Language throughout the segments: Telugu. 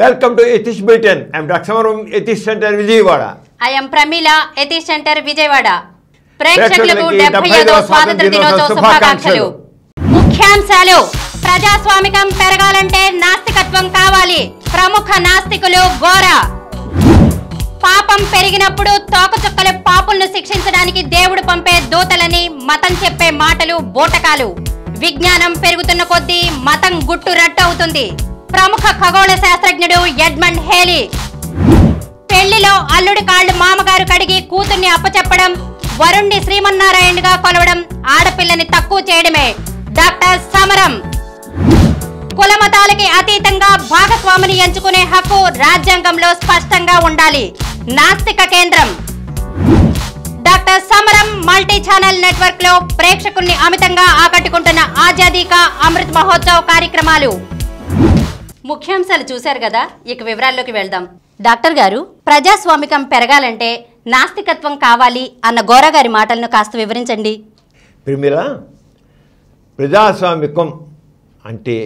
welcome to atheist Britain I'm రక్షమరం Atheist Centre Vijayawada I'm Pramila Atheist Centre Vijayawada ప్రేక్షకులకు డెబ్బై ఐదవ స్వాతంత్ర దినోత్సవ శుభాకాంక్షలు ముఖ్యాంశాలు ప్రజాస్వామికం పెరగాలంటే నాస్తికత్వం కావాలి ప్రముఖ నాస్తికులు ఘోర పాపం పెరిగినప్పుడు తోకచుక్కల పాపులను శిక్షించడానికి దేవుడు పంపే దూతలని మతం చెప్పే మాటలు బోటకాలు విజ్ఞానం పెరుగుతున్న కొద్దీ మతం గుట్టు రట్టు అవుతుంది ప్రముఖ ఖగోళ శాస్త్రజ్ఞుడు ఎడ్మండ్ హేలీ పెళ్లిలో అల్లుడి కాళ్ళు మామగారు కడిగి కూతుర్ని అప్పచెప్పడం వరుణ్ణి శ్రీమన్నారాయణగా కొలవడం ఆడపిల్లని తక్కువ చేయడమే డాక్టర్ సమరం కులమతాలకి అతీతంగా భాగస్వామిని ఎంచుకునే హక్కు రాజ్యాంగంలో స్పష్టంగా ఉండాలి నాస్తిక కేంద్రం డాక్టర్ సమరం మల్టీ ఛానల్ నెట్వర్క్ లో ప్రేక్షకుల్ని అమితంగా ఆకట్టుకుంటున్న ఆజాదీకా అమృత్ మహోత్సవ్ కార్యక్రమాలు ముఖ్యాంశాలు చూశారు కదా ఇక వివరాల్లోకి వెళ్దాం డాక్టర్ గారు ప్రజాస్వామికం పెరగాలంటే నాస్తికత్వం కావాలి అన్న గోరగారి మాటలను కాస్త వివరించండి ప్రిమిల ప్రజాస్వామికం అంటే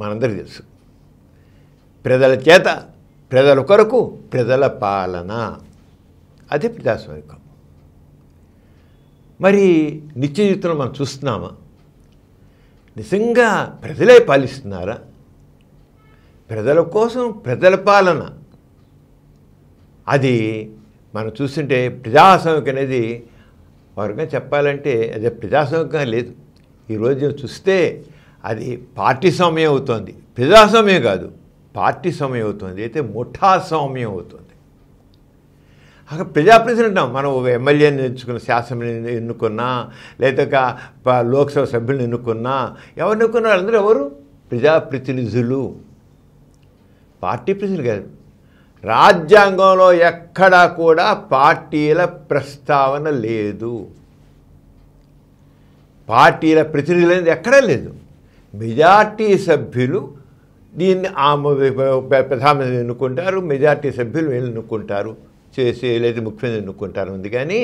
మనందరికీ తెలుసు ప్రజల చేత ప్రజల కొరకు ప్రజల పాలన అది ప్రజాస్వామికం మరి నిత్య జీవితంలో మనం చూస్తున్నామా నిజంగా ప్రజలే పాలిస్తున్నారా ప్రజల కోసం ప్రజల పాలన అది మనం చూస్తుంటే ప్రజాసంఖ్య అనేది వర్గం చెప్పాలంటే అది ప్రజాసంఖ్య లేదు ఈరోజు చూస్తే అది పార్టీ సమయం అవుతుంది ప్రజాస్వామ్యం కాదు పార్టీ సమయం అవుతుంది అయితే ముఠా సౌమ్యం అవుతుంది అక్కడ ప్రజాప్రతినిధి మనం ఎమ్మెల్యేని ఎంచుకున్న శాసనని ఎన్నుకున్నా లేదా లోక్సభ సభ్యులను ఎన్నుకున్నా ఎవరు ఎన్నుకున్నారు అందరూ ఎవరు ప్రజాప్రతినిధులు పార్టీ ప్రశ్నలు కాదు రాజ్యాంగంలో ఎక్కడా కూడా పార్టీల ప్రస్తావన లేదు పార్టీల ప్రతినిధులు అనేది ఎక్కడా లేదు మెజార్టీ సభ్యులు దీన్ని ఆమె ప్రధానమంత్రి ఎన్నుకుంటారు మెజార్టీ సభ్యులు వీళ్ళు ఎన్నుకుంటారు చేసి లేదా ముఖ్యమంత్రి ఎన్నుకుంటారు ఉంది కానీ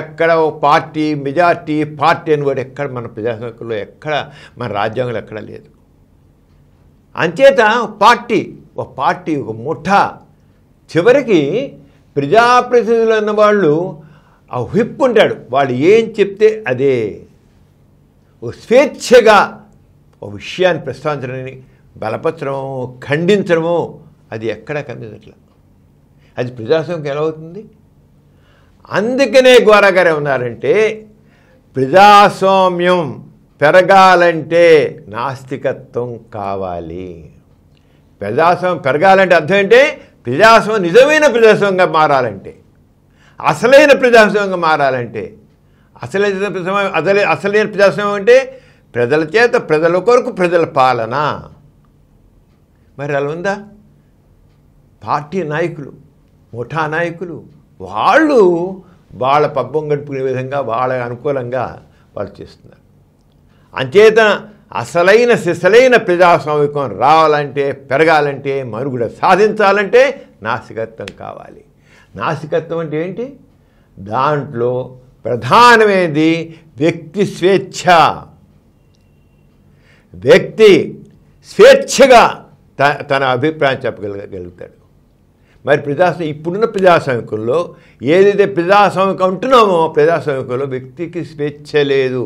ఎక్కడ పార్టీ మెజార్టీ పార్టీ అని కూడా ఎక్కడ మన ప్రజాసంలో ఎక్కడ మన రాజ్యాంగంలో ఎక్కడా లేదు అంచేత పార్టీ ఒక పార్టీ ఒక ముఠ చివరికి ప్రజాప్రతినిధులు అన్నవాళ్ళు ఆ హిప్ ఉంటాడు వాళ్ళు ఏం చెప్తే అదే ఓ స్వేచ్ఛగా ఒక విషయాన్ని ప్రస్తావించడానికి బలపరచడము ఖండించడము అది ఎక్కడా కనిపించట్లా అది ప్రజాస్వామ్యం ఎలా అవుతుంది అందుకనే గోరా గారు ఉన్నారంటే ప్రజాస్వామ్యం పెరగాలంటే నాస్తికత్వం కావాలి ప్రజాస్వామ్యం పెరగాలంటే అర్థం ఏంటి ప్రజాస్వామ్యం నిజమైన ప్రజాస్వామ్యంగా మారాలంటే అసలైన ప్రజాస్వామ్యంగా మారాలంటే అసలైన ప్రజాస్వామ్యం అసలే అసలైన ప్రజాస్వామ్యం అంటే ప్రజల చేత ప్రజల కొరకు ప్రజల పాలన మరి అలా ఉందా పార్టీ నాయకులు ముఠా నాయకులు వాళ్ళు వాళ్ళ పబ్బం గడుపుకునే విధంగా వాళ్ళ అనుకూలంగా వాళ్ళు చేస్తున్నారు అంచేత అసలైన సిసలైన ప్రజాస్వామికం రావాలంటే పెరగాలంటే మరుగుడ సాధించాలంటే నాసికత్వం కావాలి నాసికత్వం అంటే ఏంటి దాంట్లో ప్రధానమైనది వ్యక్తి స్వేచ్ఛ వ్యక్తి స్వేచ్ఛగా తన అభిప్రాయం చెప్పగలగలుగుతాడు మరి ప్రజాస్వామి ఇప్పుడున్న ప్రజాస్వామికంలో ఏదైతే ప్రజాస్వామికం అంటున్నామో ప్రజాస్వామికంలో వ్యక్తికి స్వేచ్ఛ లేదు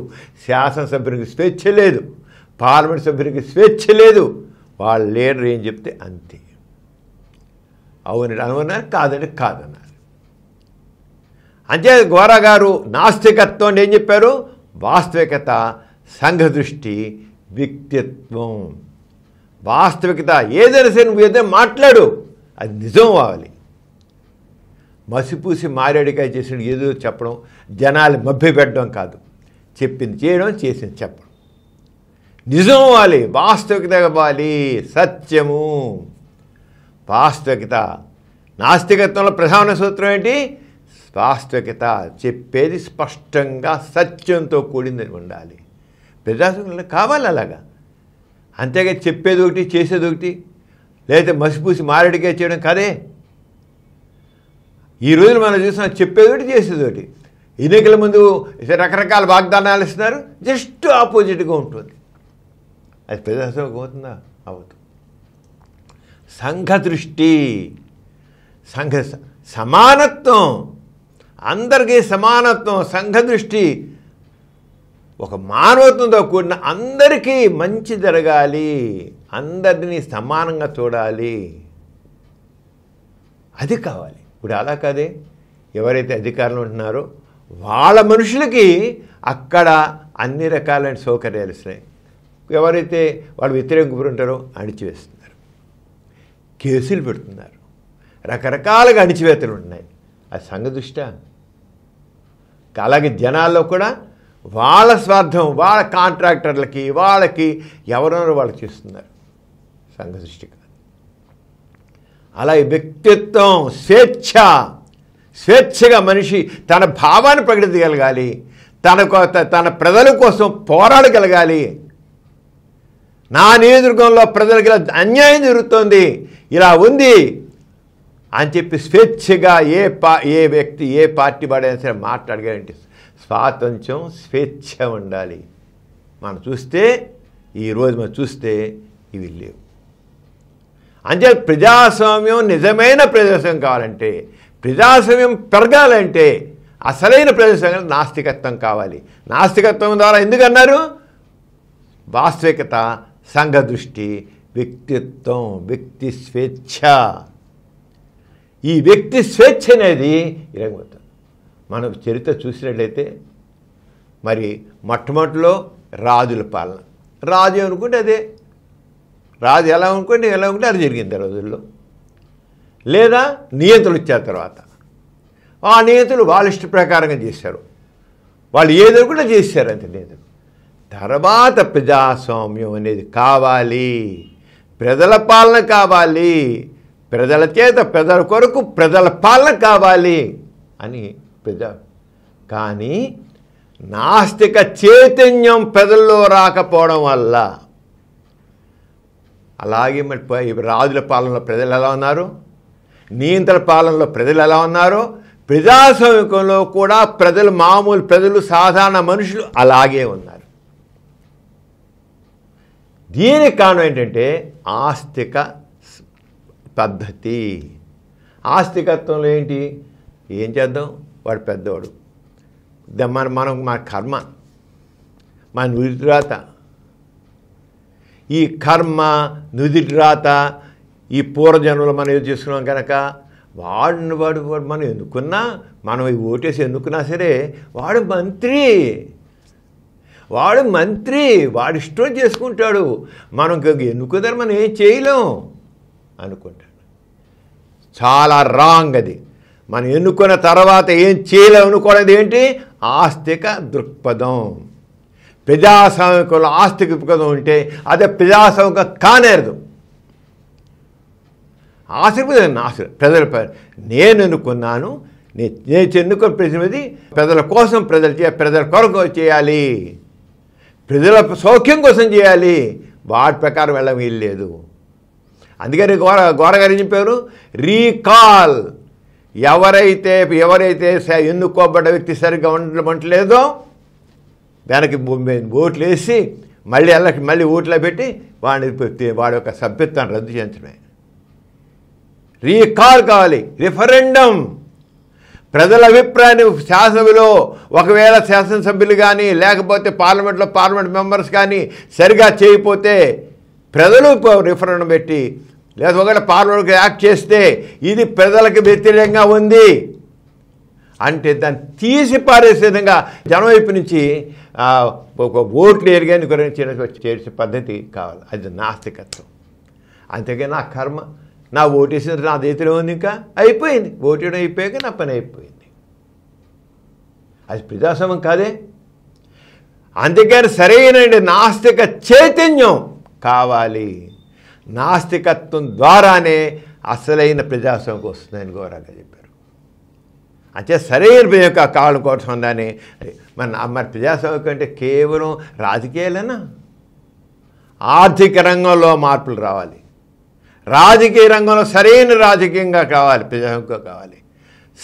శాసనసభ్యునికి స్వేచ్ఛ లేదు పార్లమెంట్ సభ్యునికి స్వేచ్ఛ లేదు వాళ్ళు లేరు ఏం చెప్తే అంతే అవును అనుకున్నారు కాదని కాదన్నారు అంతే గోరా గారు నాస్తికత్వం ఏం చెప్పారు వాస్తవికత సంఘ దృష్టి వ్యక్తిత్వం వాస్తవికత ఏదైనా సరే నువ్వు ఏదైనా మాట్లాడు అది నిజం అవ్వాలి మసిపూసి మారేడికాయ చేసిన ఏదో చెప్పడం జనాలు మభ్య పెట్టడం కాదు చెప్పింది చేయడం చేసింది చెప్పడం నిజం అవ్వాలి వాస్తవికత అవ్వాలి సత్యము వాస్తవికత నాస్తికత్వంలో ప్రధాన సూత్రం ఏంటి వాస్తవికత చెప్పేది స్పష్టంగా సత్యంతో కూడింది ఉండాలి ప్రజాస్వామ్యంలో కావాలి అలాగా అంతేగా చెప్పేది ఒకటి చేసేది ఒకటి లేదా మసిపూసి మారడిగా చేయడం కదే ఈ రోజు మనం చూసిన చెప్పేది ఒకటి చేసేది ఒకటి ఎన్నికల ముందు రకరకాల వాగ్దానాలు ఇస్తున్నారు జస్ట్ ఆపోజిట్గా ఉంటుంది అది పెద్ద పోతుందా సంఘ దృష్టి సంఘ సమానత్వం అందరికీ సమానత్వం సంఘ దృష్టి ఒక మానవత్వంతో కూడిన అందరికీ మంచి జరగాలి అందరినీ సమానంగా చూడాలి అది కావాలి ఇప్పుడు అలా కాదే ఎవరైతే అధికారంలో ఉంటున్నారో వాళ్ళ మనుషులకి అక్కడ అన్ని రకాలైన సౌకర్యాలు వస్తున్నాయి ఎవరైతే వాళ్ళు వ్యతిరేకింపులు ఉంటారో అణిచివేస్తున్నారు కేసులు పెడుతున్నారు రకరకాలుగా అణిచివేతలు ఉన్నాయి అది సంఘదృష్ట అలాగే జనాల్లో కూడా వాళ్ళ స్వార్థం వాళ్ళ కాంట్రాక్టర్లకి వాళ్ళకి ఎవరెవరు వాళ్ళు చేస్తున్నారు సంఘ దృష్టి అలా వ్యక్తిత్వం స్వేచ్ఛ స్వేచ్ఛగా మనిషి తన భావాన్ని ప్రకటించగలగాలి తన తన ప్రజల కోసం పోరాడగలగాలి నా నియోజకవర్గంలో ప్రజలకి అన్యాయం జరుగుతోంది ఇలా ఉంది అని చెప్పి స్వేచ్ఛగా ఏ పా ఏ వ్యక్తి ఏ పార్టీ వాడైనా సరే మాట్లాడగలంటి స్వాతంత్రం స్వేచ్ఛ ఉండాలి మనం చూస్తే ఈరోజు మనం చూస్తే ఇవి లేవు అంటే ప్రజాస్వామ్యం నిజమైన ప్రజాస్వామ్యం కావాలంటే ప్రజాస్వామ్యం పెరగాలంటే అసలైన ప్రజాస్వామ్యం నాస్తికత్వం కావాలి నాస్తికత్వం ద్వారా ఎందుకన్నారు వాస్తవికత సంఘదృష్టి వ్యక్తిత్వం వ్యక్తి స్వేచ్ఛ ఈ వ్యక్తి స్వేచ్ఛ అనేది ఇరగబోతుంది మనకు చరిత్ర చూసినట్లయితే మరి మొట్టమొదటిలో రాజుల పాలన రాజు అనుకుంటే అదే రాజు ఎలా అనుకుంటే ఎలా ఉంటే అది జరిగింది ఆ రోజుల్లో లేదా నియంత్రణ ఇచ్చిన తర్వాత ఆ నియంత్రణ వాళ్ళ ఇష్ట ప్రకారంగా చేశారు వాళ్ళు కూడా చేశారు అంత నియంత్రణ తర్వాత ప్రజాస్వామ్యం అనేది కావాలి ప్రజల పాలన కావాలి ప్రజల చేత ప్రజల కొరకు ప్రజల పాలన కావాలి అని ప్రజ కానీ నాస్తిక చైతన్యం ప్రజల్లో రాకపోవడం వల్ల అలాగే మరి రాజుల పాలనలో ప్రజలు ఎలా ఉన్నారు నియంత్రణ పాలనలో ప్రజలు ఎలా ఉన్నారు ప్రజాస్వామికంలో కూడా ప్రజలు మామూలు ప్రజలు సాధారణ మనుషులు అలాగే ఉన్నారు దీనికి కారణం ఏంటంటే ఆస్తిక పద్ధతి ఆస్తికత్వంలో ఏంటి ఏం చేద్దాం వాడు పెద్దవాడు మన మనం మన కర్మ మన నుదిరాత ఈ కర్మ నుదిరాత ఈ పూర్వజన్మలు మనం ఏదో చేసుకున్నాం కనుక వాడిని వాడు మనం ఎన్నుకున్నా మనం ఓటేసి ఎన్నుకున్నా సరే వాడు మంత్రి వాడు మంత్రి ఇష్టం చేసుకుంటాడు మనం ఎందుకు మనం ఏం చేయలేం అనుకుంటాడు చాలా రాంగ్ అది మనం ఎన్నుకున్న తర్వాత ఏం చేయలేం అనుకోవడం ఏంటి ఆస్తిక దృక్పథం ప్రజాస్వామికంలో ఆస్తిక దృక్పథం ఉంటే అదే ప్రజాస్వామికం కానేరదు ఆశీర్వదం ఆశ ప్రజల నేను ఎన్నుకున్నాను నేను ఎన్నుకున్న ప్రజల కోసం ప్రజలు ప్రజల కొరకు చేయాలి ప్రజల సౌఖ్యం కోసం చేయాలి వాటి ప్రకారం వెళ్ళడం వీల్లేదు అందుకని ఘోర ఘోరగారు ఏం చెప్పారు రీకాల్ ఎవరైతే ఎవరైతే ఎన్నుకోబడ్డ వ్యక్తి సరిగ్గా ఉండమంటలేదో దానికి ఓట్లు వేసి మళ్ళీ ఎలా మళ్ళీ ఓట్లో పెట్టి వాడిని వాడి యొక్క సభ్యత్వాన్ని రద్దు చేయించడమే రీకాల్ కావాలి రిఫరెండం ప్రజల అభిప్రాయాన్ని శాసనలో ఒకవేళ శాసనసభ్యులు కానీ లేకపోతే పార్లమెంట్లో పార్లమెంట్ మెంబర్స్ కానీ సరిగా చేయకపోతే ప్రజలు రిఫరెండం పెట్టి లేదా ఒకవేళ పార్లమెంట్కి యాక్ట్ చేస్తే ఇది ప్రజలకు వ్యతిరేకంగా ఉంది అంటే దాన్ని తీసి పారేసే విధంగా జనం వైపు నుంచి ఒక ఓట్లు ఎరిగేందుకు గురించి చేసే పద్ధతి కావాలి అది నాస్తికత్వం అంతేగా నా కర్మ నా ఓటేసిన నా చేతిలో ఉంది ఇంకా అయిపోయింది ఓటేయడం అయిపోయాక నా పని అయిపోయింది అది ప్రజాస్వామ్యం కాదే అందుకని సరైన నాస్తిక చైతన్యం కావాలి నాస్తికత్వం ద్వారానే అసలైన ప్రజాస్వామ్యం వస్తుందని గౌరవంగా చెప్పారు అంటే సరైన యొక్క కాళ్ళు కోసం ఉందని మన మరి ప్రజాస్వామ్యం అంటే కేవలం రాజకీయాలేనా ఆర్థిక రంగంలో మార్పులు రావాలి రాజకీయ రంగంలో సరైన రాజకీయంగా కావాలి ప్రజాహింగా కావాలి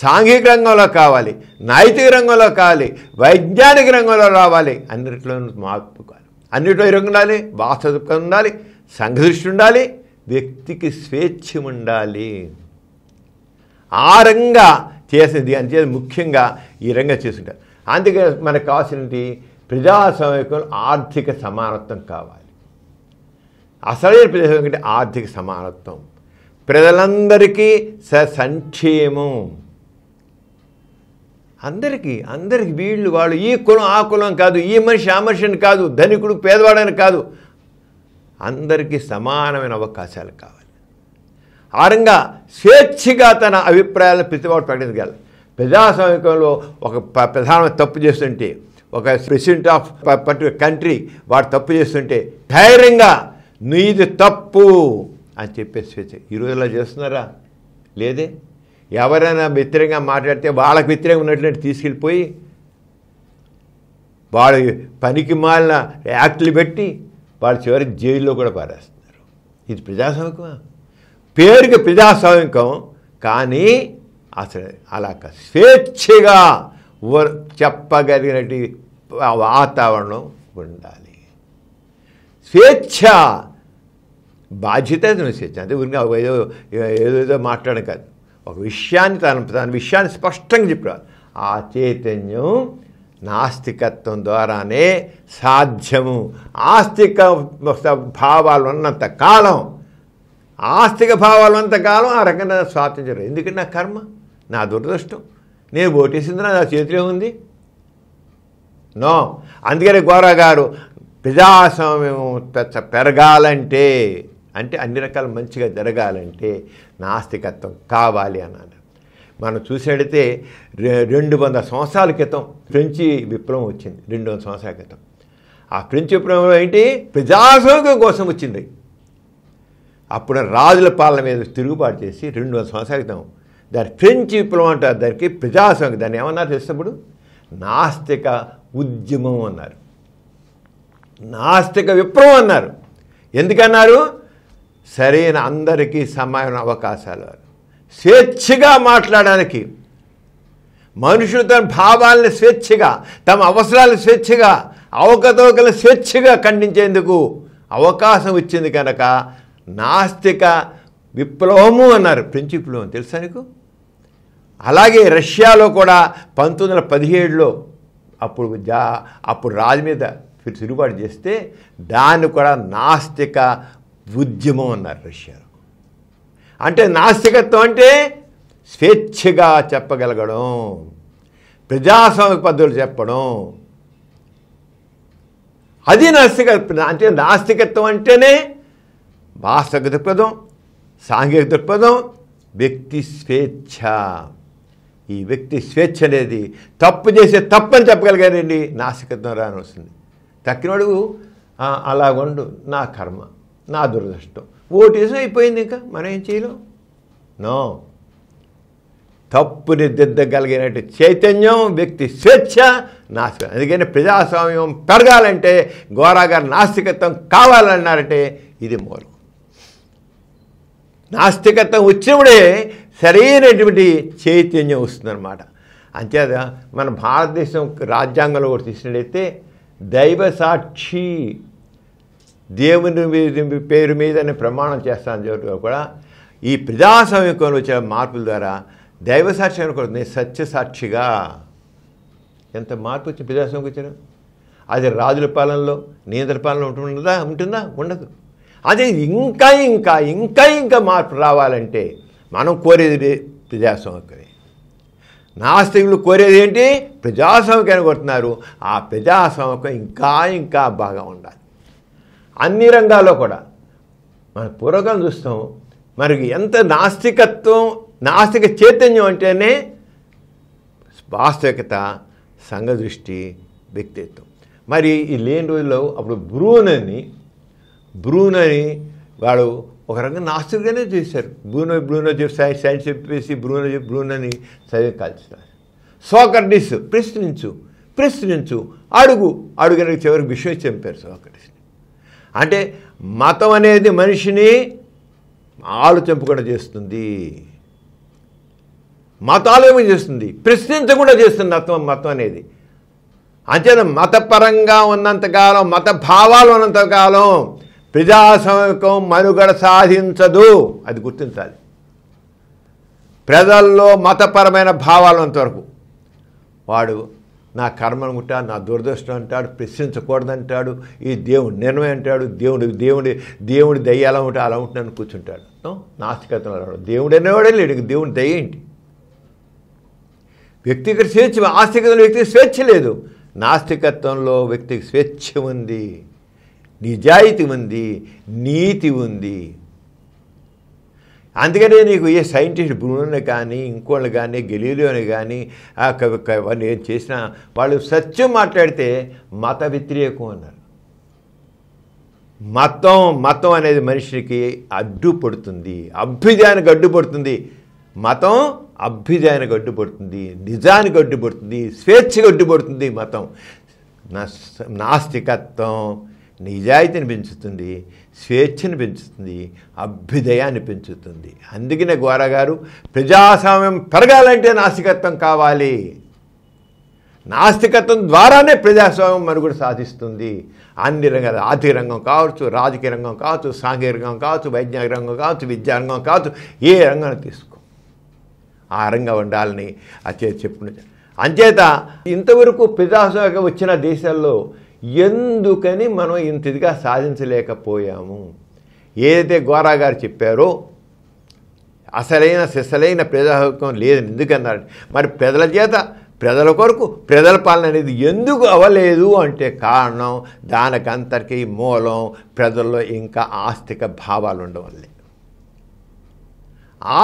సాంఘిక రంగంలో కావాలి నైతిక రంగంలో కావాలి వైజ్ఞానిక రంగంలో రావాలి అన్నిట్లో మార్పు కావాలి అన్నిట్లో ఇరంగా ఉండాలి బాధ్యత ఉండాలి సంఘదృష్టి ఉండాలి వ్యక్తికి స్వేచ్ఛ ఉండాలి ఆ రంగా చేసేది అంటే ముఖ్యంగా ఈ రంగా చేస్తుంటారు అందుకే మనకు కావాల్సినది ప్రజాస్వామ్యంలో ఆర్థిక సమానత్వం కావాలి అసలైన ప్రదేశం ఏంటంటే ఆర్థిక సమానత్వం ప్రజలందరికీ స సంక్షేమం అందరికీ అందరికీ వీళ్ళు వాళ్ళు ఈ కులం ఆ కులం కాదు ఈ మనిషి ఆ మనిషిని కాదు ధనికుడు పేదవాడని కాదు అందరికీ సమానమైన అవకాశాలు కావాలి రంగా స్వేచ్ఛగా తన అభిప్రాయాలను ప్రతివాడు ప్రకటించగలరు ప్రజాస్వామికంలో ఒక ప్రధాన తప్పు చేస్తుంటే ఒక ప్రెసిడెంట్ ఆఫ్ పర్టికులర్ కంట్రీ వాడు తప్పు చేస్తుంటే ధైర్యంగా నీది తప్పు అని చెప్పేసి స్వేచ్ఛ ఈరోజు ఇలా చేస్తున్నారా లేదే ఎవరైనా వ్యతిరేకంగా మాట్లాడితే వాళ్ళకు వ్యతిరేకంగా ఉన్నట్టు తీసుకెళ్ళిపోయి వాళ్ళ పనికి మాలిన యాక్ట్లు పెట్టి వాళ్ళు చివరికి జైల్లో కూడా పారేస్తున్నారు ఇది ప్రజాస్వామికమా పేరుకి ప్రజాస్వామికం కానీ అసలు అలా స్వేచ్ఛగా చెప్పగలిగినటువంటి వాతావరణం ఉండాలి స్వేచ్ఛ బాధ్యత స్వేచ్ఛ అంటే ఊరికి ఏదో ఏదో మాట్లాడడం కాదు ఒక విషయాన్ని తన తన విషయాన్ని స్పష్టంగా చెప్పారు ఆ చైతన్యం నాస్తికత్వం ద్వారానే సాధ్యము ఆస్తిక భావాలు ఉన్నంత కాలం ఆస్తిక భావాలు ఉన్నంత కాలం ఆ రకంగా స్వాతంత్రం ఎందుకంటే నా కర్మ నా దురదృష్టం నేను ఓటేసింది నా చేతిలో ఉంది నో అందుకని గోరా గారు ప్రజాస్వామ్యం పెరగాలంటే అంటే అన్ని రకాల మంచిగా జరగాలంటే నాస్తికత్వం కావాలి అన్నాడు మనం చూసేడితే రెండు వందల సంవత్సరాల క్రితం ఫ్రెంచి విప్లవం వచ్చింది రెండు వందల సంవత్సరాల క్రితం ఆ ఫ్రెంచ్ విప్లవం ఏంటి ప్రజాస్వామ్యం కోసం వచ్చింది అప్పుడు రాజుల పాలన మీద తిరుగుబాటు చేసి రెండు వందల సంవత్సరాల క్రితం దాని ఫ్రెంచ్ విప్లవం అంటారు దానికి ప్రజాస్వామ్యం దాన్ని ఏమన్నారు తెలిసినప్పుడు నాస్తిక ఉద్యమం అన్నారు నాస్తిక విప్లవం అన్నారు ఎందుకన్నారు సరైన అందరికీ సమాన అవకాశాలు స్వేచ్ఛగా మాట్లాడడానికి మనుషులు తన భావాలను స్వేచ్ఛగా తమ అవసరాలను స్వేచ్ఛగా అవకతవకలను స్వేచ్ఛగా ఖండించేందుకు అవకాశం వచ్చింది కనుక నాస్తిక విప్లవము అన్నారు ఫ్రెంచ్ విప్లవం తెలుసా నీకు అలాగే రష్యాలో కూడా పంతొమ్మిది వందల పదిహేడులో అప్పుడు జా అప్పుడు రాజు మీద తిరుగుబాటు చేస్తే దాన్ని కూడా నాస్తిక ఉద్యమం అన్నారు రష్యాలో అంటే నాస్తికత్వం అంటే స్వేచ్ఛగా చెప్పగలగడం ప్రజాస్వామిక పద్ధతులు చెప్పడం అది నాస్తిక అంటే నాస్తికత్వం అంటేనే వాస్తవ దృక్పథం సాంఘిక దృక్పథం వ్యక్తి స్వేచ్ఛ ఈ వ్యక్తి స్వేచ్ఛ అనేది తప్పు చేసే తప్పని చెప్పగలిగారండి నాస్తికత్వం రాని వస్తుంది అలా ఉండు నా కర్మ నా దురదృష్టం వేసిన అయిపోయింది ఇంకా మనం ఏం చేయలేం నో తప్పుని దిద్దగలిగినట్టు చైతన్యం వ్యక్తి స్వేచ్ఛ నాస్తికం అందుకని ప్రజాస్వామ్యం పెరగాలంటే గోరాగారు నాస్తికత్వం కావాలన్నారంటే ఇది మూలం నాస్తికత్వం వచ్చినప్పుడే సరైనటువంటి చైతన్యం వస్తుందన్నమాట అంతేదా మన భారతదేశం రాజ్యాంగంలో కూడా తీసినట్టయితే దైవ సాక్షి దేవుని పేరు మీద ప్రమాణం చేస్తాను చెప్పడం కూడా ఈ ప్రజాస్వామ్యంలో వచ్చిన మార్పుల ద్వారా దైవ సాక్షి అనుకోవద్దు నేను సాక్షిగా ఎంత మార్పు వచ్చింది ప్రజాస్వామ్యం వచ్చారు అది రాజుల పాలనలో నియంత్ర పాలనలో ఉంటుందా ఉంటుందా ఉండదు అదే ఇంకా ఇంకా ఇంకా ఇంకా మార్పు రావాలంటే మనం కోరేది ప్రజాస్వామ్యం నాస్తికులు కోరేది ఏంటి ప్రజాస్వామికాన్ని కోరుతున్నారు ఆ ప్రజాస్వామికం ఇంకా ఇంకా బాగా ఉండాలి అన్ని రంగాల్లో కూడా మన పూర్వకాలం చూస్తాం మనకి ఎంత నాస్తికత్వం నాస్తిక చైతన్యం అంటేనే వాస్తవికత సంఘదృష్టి వ్యక్తిత్వం మరి ఈ లేని రోజుల్లో అప్పుడు బ్రూనని బ్రూనని వాడు ఒక రకంగా నాస్తికగానే చేశారు బ్రూనో బ్రూనో చెప్పి సైన్స్ చెప్పేసి బ్రూనో బ్రూనని సరే కాల్చినారు సోకర్డిస్ ప్రశ్నించు ప్రశ్నించు అడుగు అడుగునకి చివరికి విషయం చంపారు సోకర్డిస్ని అంటే మతం అనేది మనిషిని ఆలోచింపకుండా చేస్తుంది ఏమి చేస్తుంది ప్రశ్నించకుండా చేస్తుంది మతం మతం అనేది అంతేనా మతపరంగా ఉన్నంతకాలం మత భావాలు ఉన్నంతకాలం ప్రజాసమకం మనుగడ సాధించదు అది గుర్తించాలి ప్రజల్లో మతపరమైన భావాలు అంతవరకు వాడు నా కర్మను గుట్టా నా దురదృష్టం అంటాడు ప్రశ్నించకూడదంటాడు ఈ దేవుడు నిర్ణయం అంటాడు దేవుడు దేవుడి దేవుడి దయ్య ఎలా ఉంటా అలా ఉంటుందని కూర్చుంటాడు నాస్తికతలు దేవుడు అనేవాడే లేడు దేవుడి దయ ఏంటి వ్యక్తిగత స్వేచ్ఛ ఆస్తికత వ్యక్తికి స్వేచ్ఛ లేదు నాస్తికత్వంలో వ్యక్తికి స్వేచ్ఛ ఉంది నిజాయితీ ఉంది నీతి ఉంది అందుకనే నీకు ఏ సైంటిస్ట్ బ్రూనుని కానీ ఇంకోళ్ళు కానీ గెలీలోని కానీ వాళ్ళు ఏం చేసినా వాళ్ళు సత్యం మాట్లాడితే మత వ్యతిరేకం అన్నారు మతం మతం అనేది మనిషికి అడ్డుపడుతుంది అభ్యుదయానికి అడ్డుపడుతుంది మతం అభ్యుదయానికి అడ్డుపడుతుంది నిజానికి అడ్డుపడుతుంది స్వేచ్ఛకు అడ్డుపడుతుంది మతం నాస్తికత్వం నిజాయితీని పెంచుతుంది స్వేచ్ఛను పెంచుతుంది అభ్యుదయాన్ని పెంచుతుంది అందుకనే గోరా గారు ప్రజాస్వామ్యం పెరగాలంటే నాస్తికత్వం కావాలి నాస్తికత్వం ద్వారానే ప్రజాస్వామ్యం కూడా సాధిస్తుంది అన్ని రంగాలు ఆర్థిక రంగం కావచ్చు రాజకీయ రంగం కావచ్చు సాంఘిక రంగం కావచ్చు వైజ్ఞానిక రంగం కావచ్చు విద్యా రంగం కావచ్చు ఏ రంగాన్ని తీసుకో ఆ రంగం ఉండాలని అచేత చెప్పు అంచేత ఇంతవరకు ప్రజాస్వామ్యం వచ్చిన దేశాల్లో ఎందుకని మనం ఇంత ఇదిగా సాధించలేకపోయాము ఏదైతే గోరా గారు చెప్పారో అసలైన సిసలైన ప్రజా లేదని లేదు మరి ప్రజల చేత ప్రజల కొరకు ప్రజల పాలన అనేది ఎందుకు అవ్వలేదు అంటే కారణం దానికంతటికీ మూలం ప్రజల్లో ఇంకా ఆస్తిక భావాలు ఉండవల్లే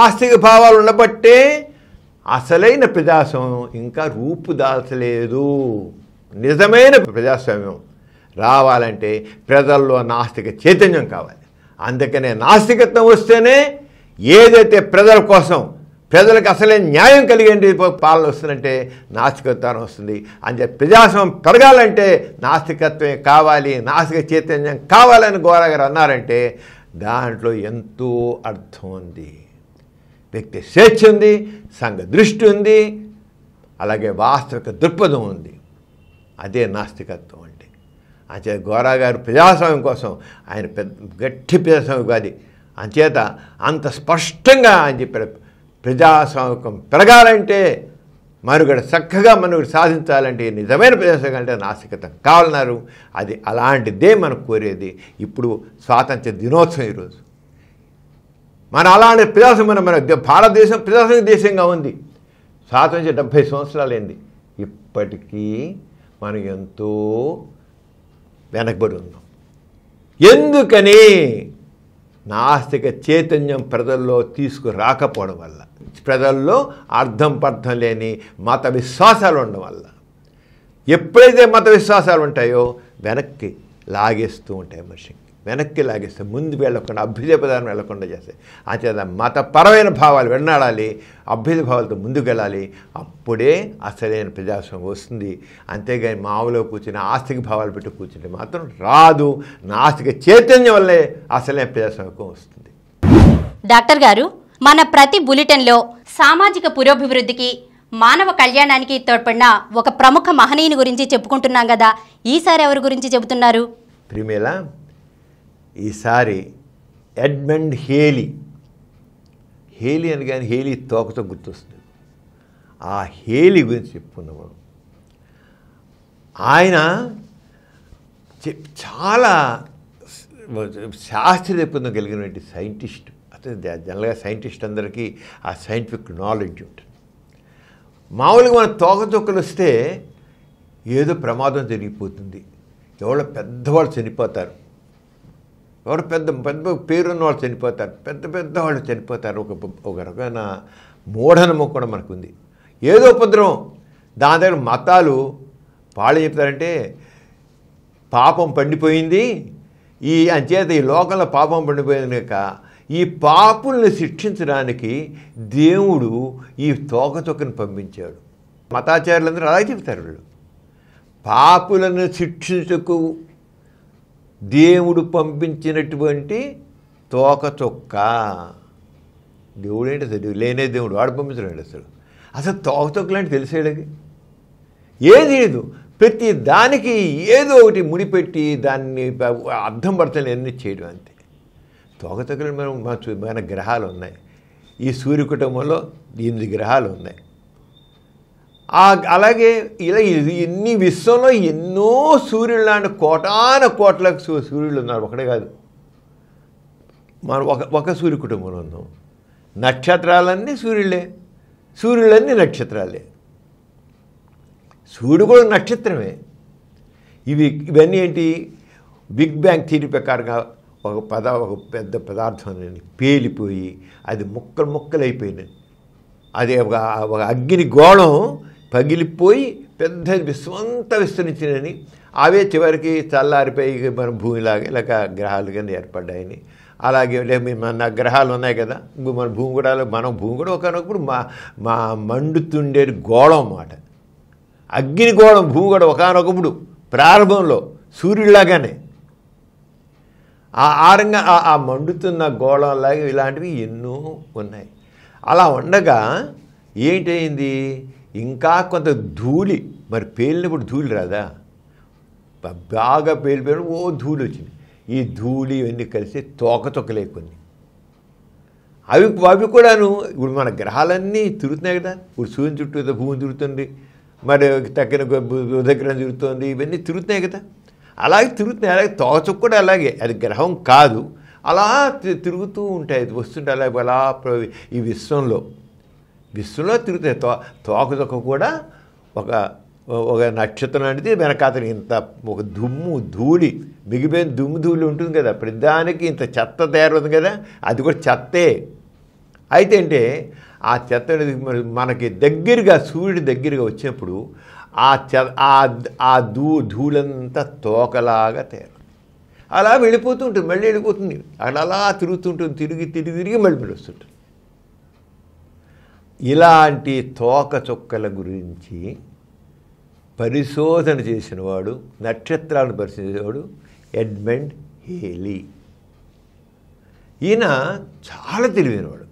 ఆస్తిక భావాలు ఉండబట్టే అసలైన ప్రజాస్వామ్యం ఇంకా రూపుదాల్చలేదు నిజమైన ప్రజాస్వామ్యం రావాలంటే ప్రజల్లో నాస్తిక చైతన్యం కావాలి అందుకనే నాస్తికత్వం వస్తేనే ఏదైతే ప్రజల కోసం ప్రజలకు అసలే న్యాయం కలిగేది పాలన వస్తుందంటే నాస్తికత్వం వస్తుంది అంటే ప్రజాస్వామ్యం పెరగాలంటే నాస్తికత్వం కావాలి నాస్తిక చైతన్యం కావాలని గోరాగారు అన్నారంటే దాంట్లో ఎంతో అర్థం ఉంది వ్యక్తి స్వేచ్ఛ ఉంది సంఘ దృష్టి ఉంది అలాగే వాస్తవిక దృక్పథం ఉంది అదే నాస్తికత్వం అంటే అంచేత గోరా గారు ప్రజాస్వామ్యం కోసం ఆయన పెద్ద గట్టి ప్రజాస్వామ్యం కాదు అంచేత అంత స్పష్టంగా ఆయన చెప్పిన ప్రజాస్వామికం పెరగాలంటే మనుగడ చక్కగా మనుగడ సాధించాలంటే నిజమైన ప్రజాస్వామ్యం అంటే నాస్తికత కావాలన్నారు అది అలాంటిదే మనం కోరేది ఇప్పుడు స్వాతంత్ర దినోత్సవం ఈరోజు మన అలాంటి ప్రజాస్వామ్యం మన భారతదేశం ప్రజాస్వామ్య దేశంగా ఉంది స్వాతంత్ర డెబ్భై సంవత్సరాలైంది ఇప్పటికీ మనం ఎంతో వెనకబడి ఉన్నాం ఎందుకని నాస్తిక చైతన్యం ప్రజల్లో తీసుకురాకపోవడం వల్ల ప్రజల్లో అర్థం పర్థం లేని మత విశ్వాసాలు ఉండడం వల్ల ఎప్పుడైతే మత విశ్వాసాలు ఉంటాయో వెనక్కి లాగేస్తూ ఉంటాయి మనిషికి వెనక్కి లాగిస్తే ముందు వెళ్ళకుండా అభ్యుదయ పదాన్ని వెళ్లకుండా చేస్తాయి అంచేత మతపరమైన భావాలు వెన్నాడాలి అభ్యుదయ భావాలతో ముందుకెళ్ళాలి అప్పుడే అసలైన ప్రజాస్వామ్యం వస్తుంది అంతేగాని మామూలుగా కూర్చుని ఆస్తిక భావాలు పెట్టి కూర్చుంటే మాత్రం రాదు నాస్తిక చైతన్యం వల్లే అసలైన ప్రజాస్వామ్యం వస్తుంది డాక్టర్ గారు మన ప్రతి బులెటిన్లో సామాజిక పురోభివృద్ధికి మానవ కళ్యాణానికి తోడ్పడిన ఒక ప్రముఖ మహనీయుని గురించి చెప్పుకుంటున్నాం కదా ఈసారి ఎవరి గురించి చెబుతున్నారు ప్రిమేలా ఈసారి ఎడ్మండ్ హేలీ హేలీ అని కానీ హేలీ తోకతో గుర్తొస్తుంది ఆ హేలీ గురించి చెప్పుకున్నవాడు ఆయన చాలా శాస్త్రదైపుణ్యం కలిగినటువంటి సైంటిస్ట్ అతను జనరల్గా సైంటిస్ట్ అందరికీ ఆ సైంటిఫిక్ నాలెడ్జ్ ఉంటుంది మామూలుగా మన తోకతొక్కలు వస్తే ఏదో ప్రమాదం జరిగిపోతుంది ఎవరో పెద్దవాళ్ళు చనిపోతారు ఎవరు పెద్ద పెద్ద పేరున్న వాళ్ళు చనిపోతారు పెద్ద పెద్ద వాళ్ళు చనిపోతారు ఒక ఒక రకమైన మూఢనము కూడా మనకుంది ఏదో ఉపద్రవం దాని దగ్గర మతాలు వాళ్ళు చెప్తారంటే పాపం పండిపోయింది ఈ అంచేత ఈ లోకంలో పాపం పండిపోయింది కనుక ఈ పాపుల్ని శిక్షించడానికి దేవుడు ఈ తోక పంపించాడు మతాచార్యులందరూ అలాగే చెప్తారు వీళ్ళు పాపులను శిక్షించకు దేవుడు పంపించినటువంటి తోక దేవుడు ఏంటి అసలు లేనే దేవుడు వాడు పంపించడండి అసలు అసలు తోక అంటే తెలిసేయడానికి ఏది లేదు ప్రతి దానికి ఏదో ఒకటి ముడిపెట్టి దాన్ని అర్థం పడతలు అన్నీ చేయడం అంతే తోకతొక్కలు మనం మన మన గ్రహాలు ఉన్నాయి ఈ సూర్యకుటుంబంలో ఎనిమిది గ్రహాలు ఉన్నాయి అలాగే ఇలా ఎన్ని విశ్వంలో ఎన్నో సూర్యులు లాంటి కోటాన కోట్లకు సూర్యులు ఉన్నారు ఒకటే కాదు మనం ఒక ఒక సూర్య కుటుంబంలో ఉన్నాం నక్షత్రాలన్నీ సూర్యులే సూర్యులన్నీ నక్షత్రాలే సూర్యుడు కూడా నక్షత్రమే ఇవి ఇవన్నీ ఏంటి బిగ్ బ్యాంగ్ తీరి ప్రకారంగా ఒక పద ఒక పెద్ద పదార్థం పేలిపోయి అది ముక్కలు ముక్కలు అయిపోయినాయి అది ఒక అగ్ని గోళం పగిలిపోయి పెద్ద విశ్వంత విస్తరించినని అవే చివరికి చల్లారిపోయి మన భూమిలాగా లేక గ్రహాలు కింద ఏర్పడ్డాయని అలాగే లేక మన గ్రహాలు ఉన్నాయి కదా మన భూమి కూడా మనం భూమి కూడా ఒకనొకప్పుడు మా మా మండుతుండే గోళం అన్నమాట అగ్నిగోళం భూమి కూడా ఒకనొకప్పుడు ప్రారంభంలో సూర్యుడిలాగానే ఆ ఆరంగా ఆ మండుతున్న గోళంలాగా ఇలాంటివి ఎన్నో ఉన్నాయి అలా ఉండగా ఏంటైంది ఇంకా కొంత ధూళి మరి పేలినప్పుడు ధూళి రాదా బాగా పేలిపోయిన ఓ ధూళి వచ్చింది ఈ ధూళి ఇవన్నీ కలిసి తోకతొక్కలే కొన్ని అవి అవి కూడాను ఇప్పుడు మన గ్రహాలన్నీ తిరుగుతున్నాయి కదా ఇప్పుడు సూర్యుని చుట్టూ భూమి తిరుగుతుంది మరి తగ్గిన ఉదగ్రహం తిరుగుతుంది ఇవన్నీ తిరుగుతున్నాయి కదా అలాగే తిరుగుతున్నాయి అలాగే తోచకు కూడా అలాగే అది గ్రహం కాదు అలా తిరుగుతూ ఉంటాయి వస్తుంటే అలా అలా ఈ విశ్వంలో విశ్వంలో తిరుగుతాయి తో తోకదొక కూడా ఒక ఒక నక్షత్రం అనేది వెనకాతలు ఇంత ఒక దుమ్ము ధూళి మిగిపోయిన దుమ్ము ధూళి ఉంటుంది కదా ప్రతిదానికి ఇంత చెత్త తయారవుతుంది కదా అది కూడా చెత్తే అయితే అంటే ఆ చెత్త మనకి దగ్గరగా సూర్యుడి దగ్గరగా వచ్చినప్పుడు ఆ చె ఆ ధూ ధూళంతా తోకలాగా తయారు అలా వెళ్ళిపోతుంటుంది మళ్ళీ వెళ్ళిపోతుంది అక్కడ అలా తిరుగుతుంటుంది తిరిగి తిరిగి తిరిగి మళ్ళీ మళ్ళీ వస్తుంటుంది ఇలాంటి తోక గురించి పరిశోధన చేసినవాడు నక్షత్రాలను పరిశీలించేవాడు ఎడ్మండ్ హేలీ ఈయన చాలా తెలివైనవాడు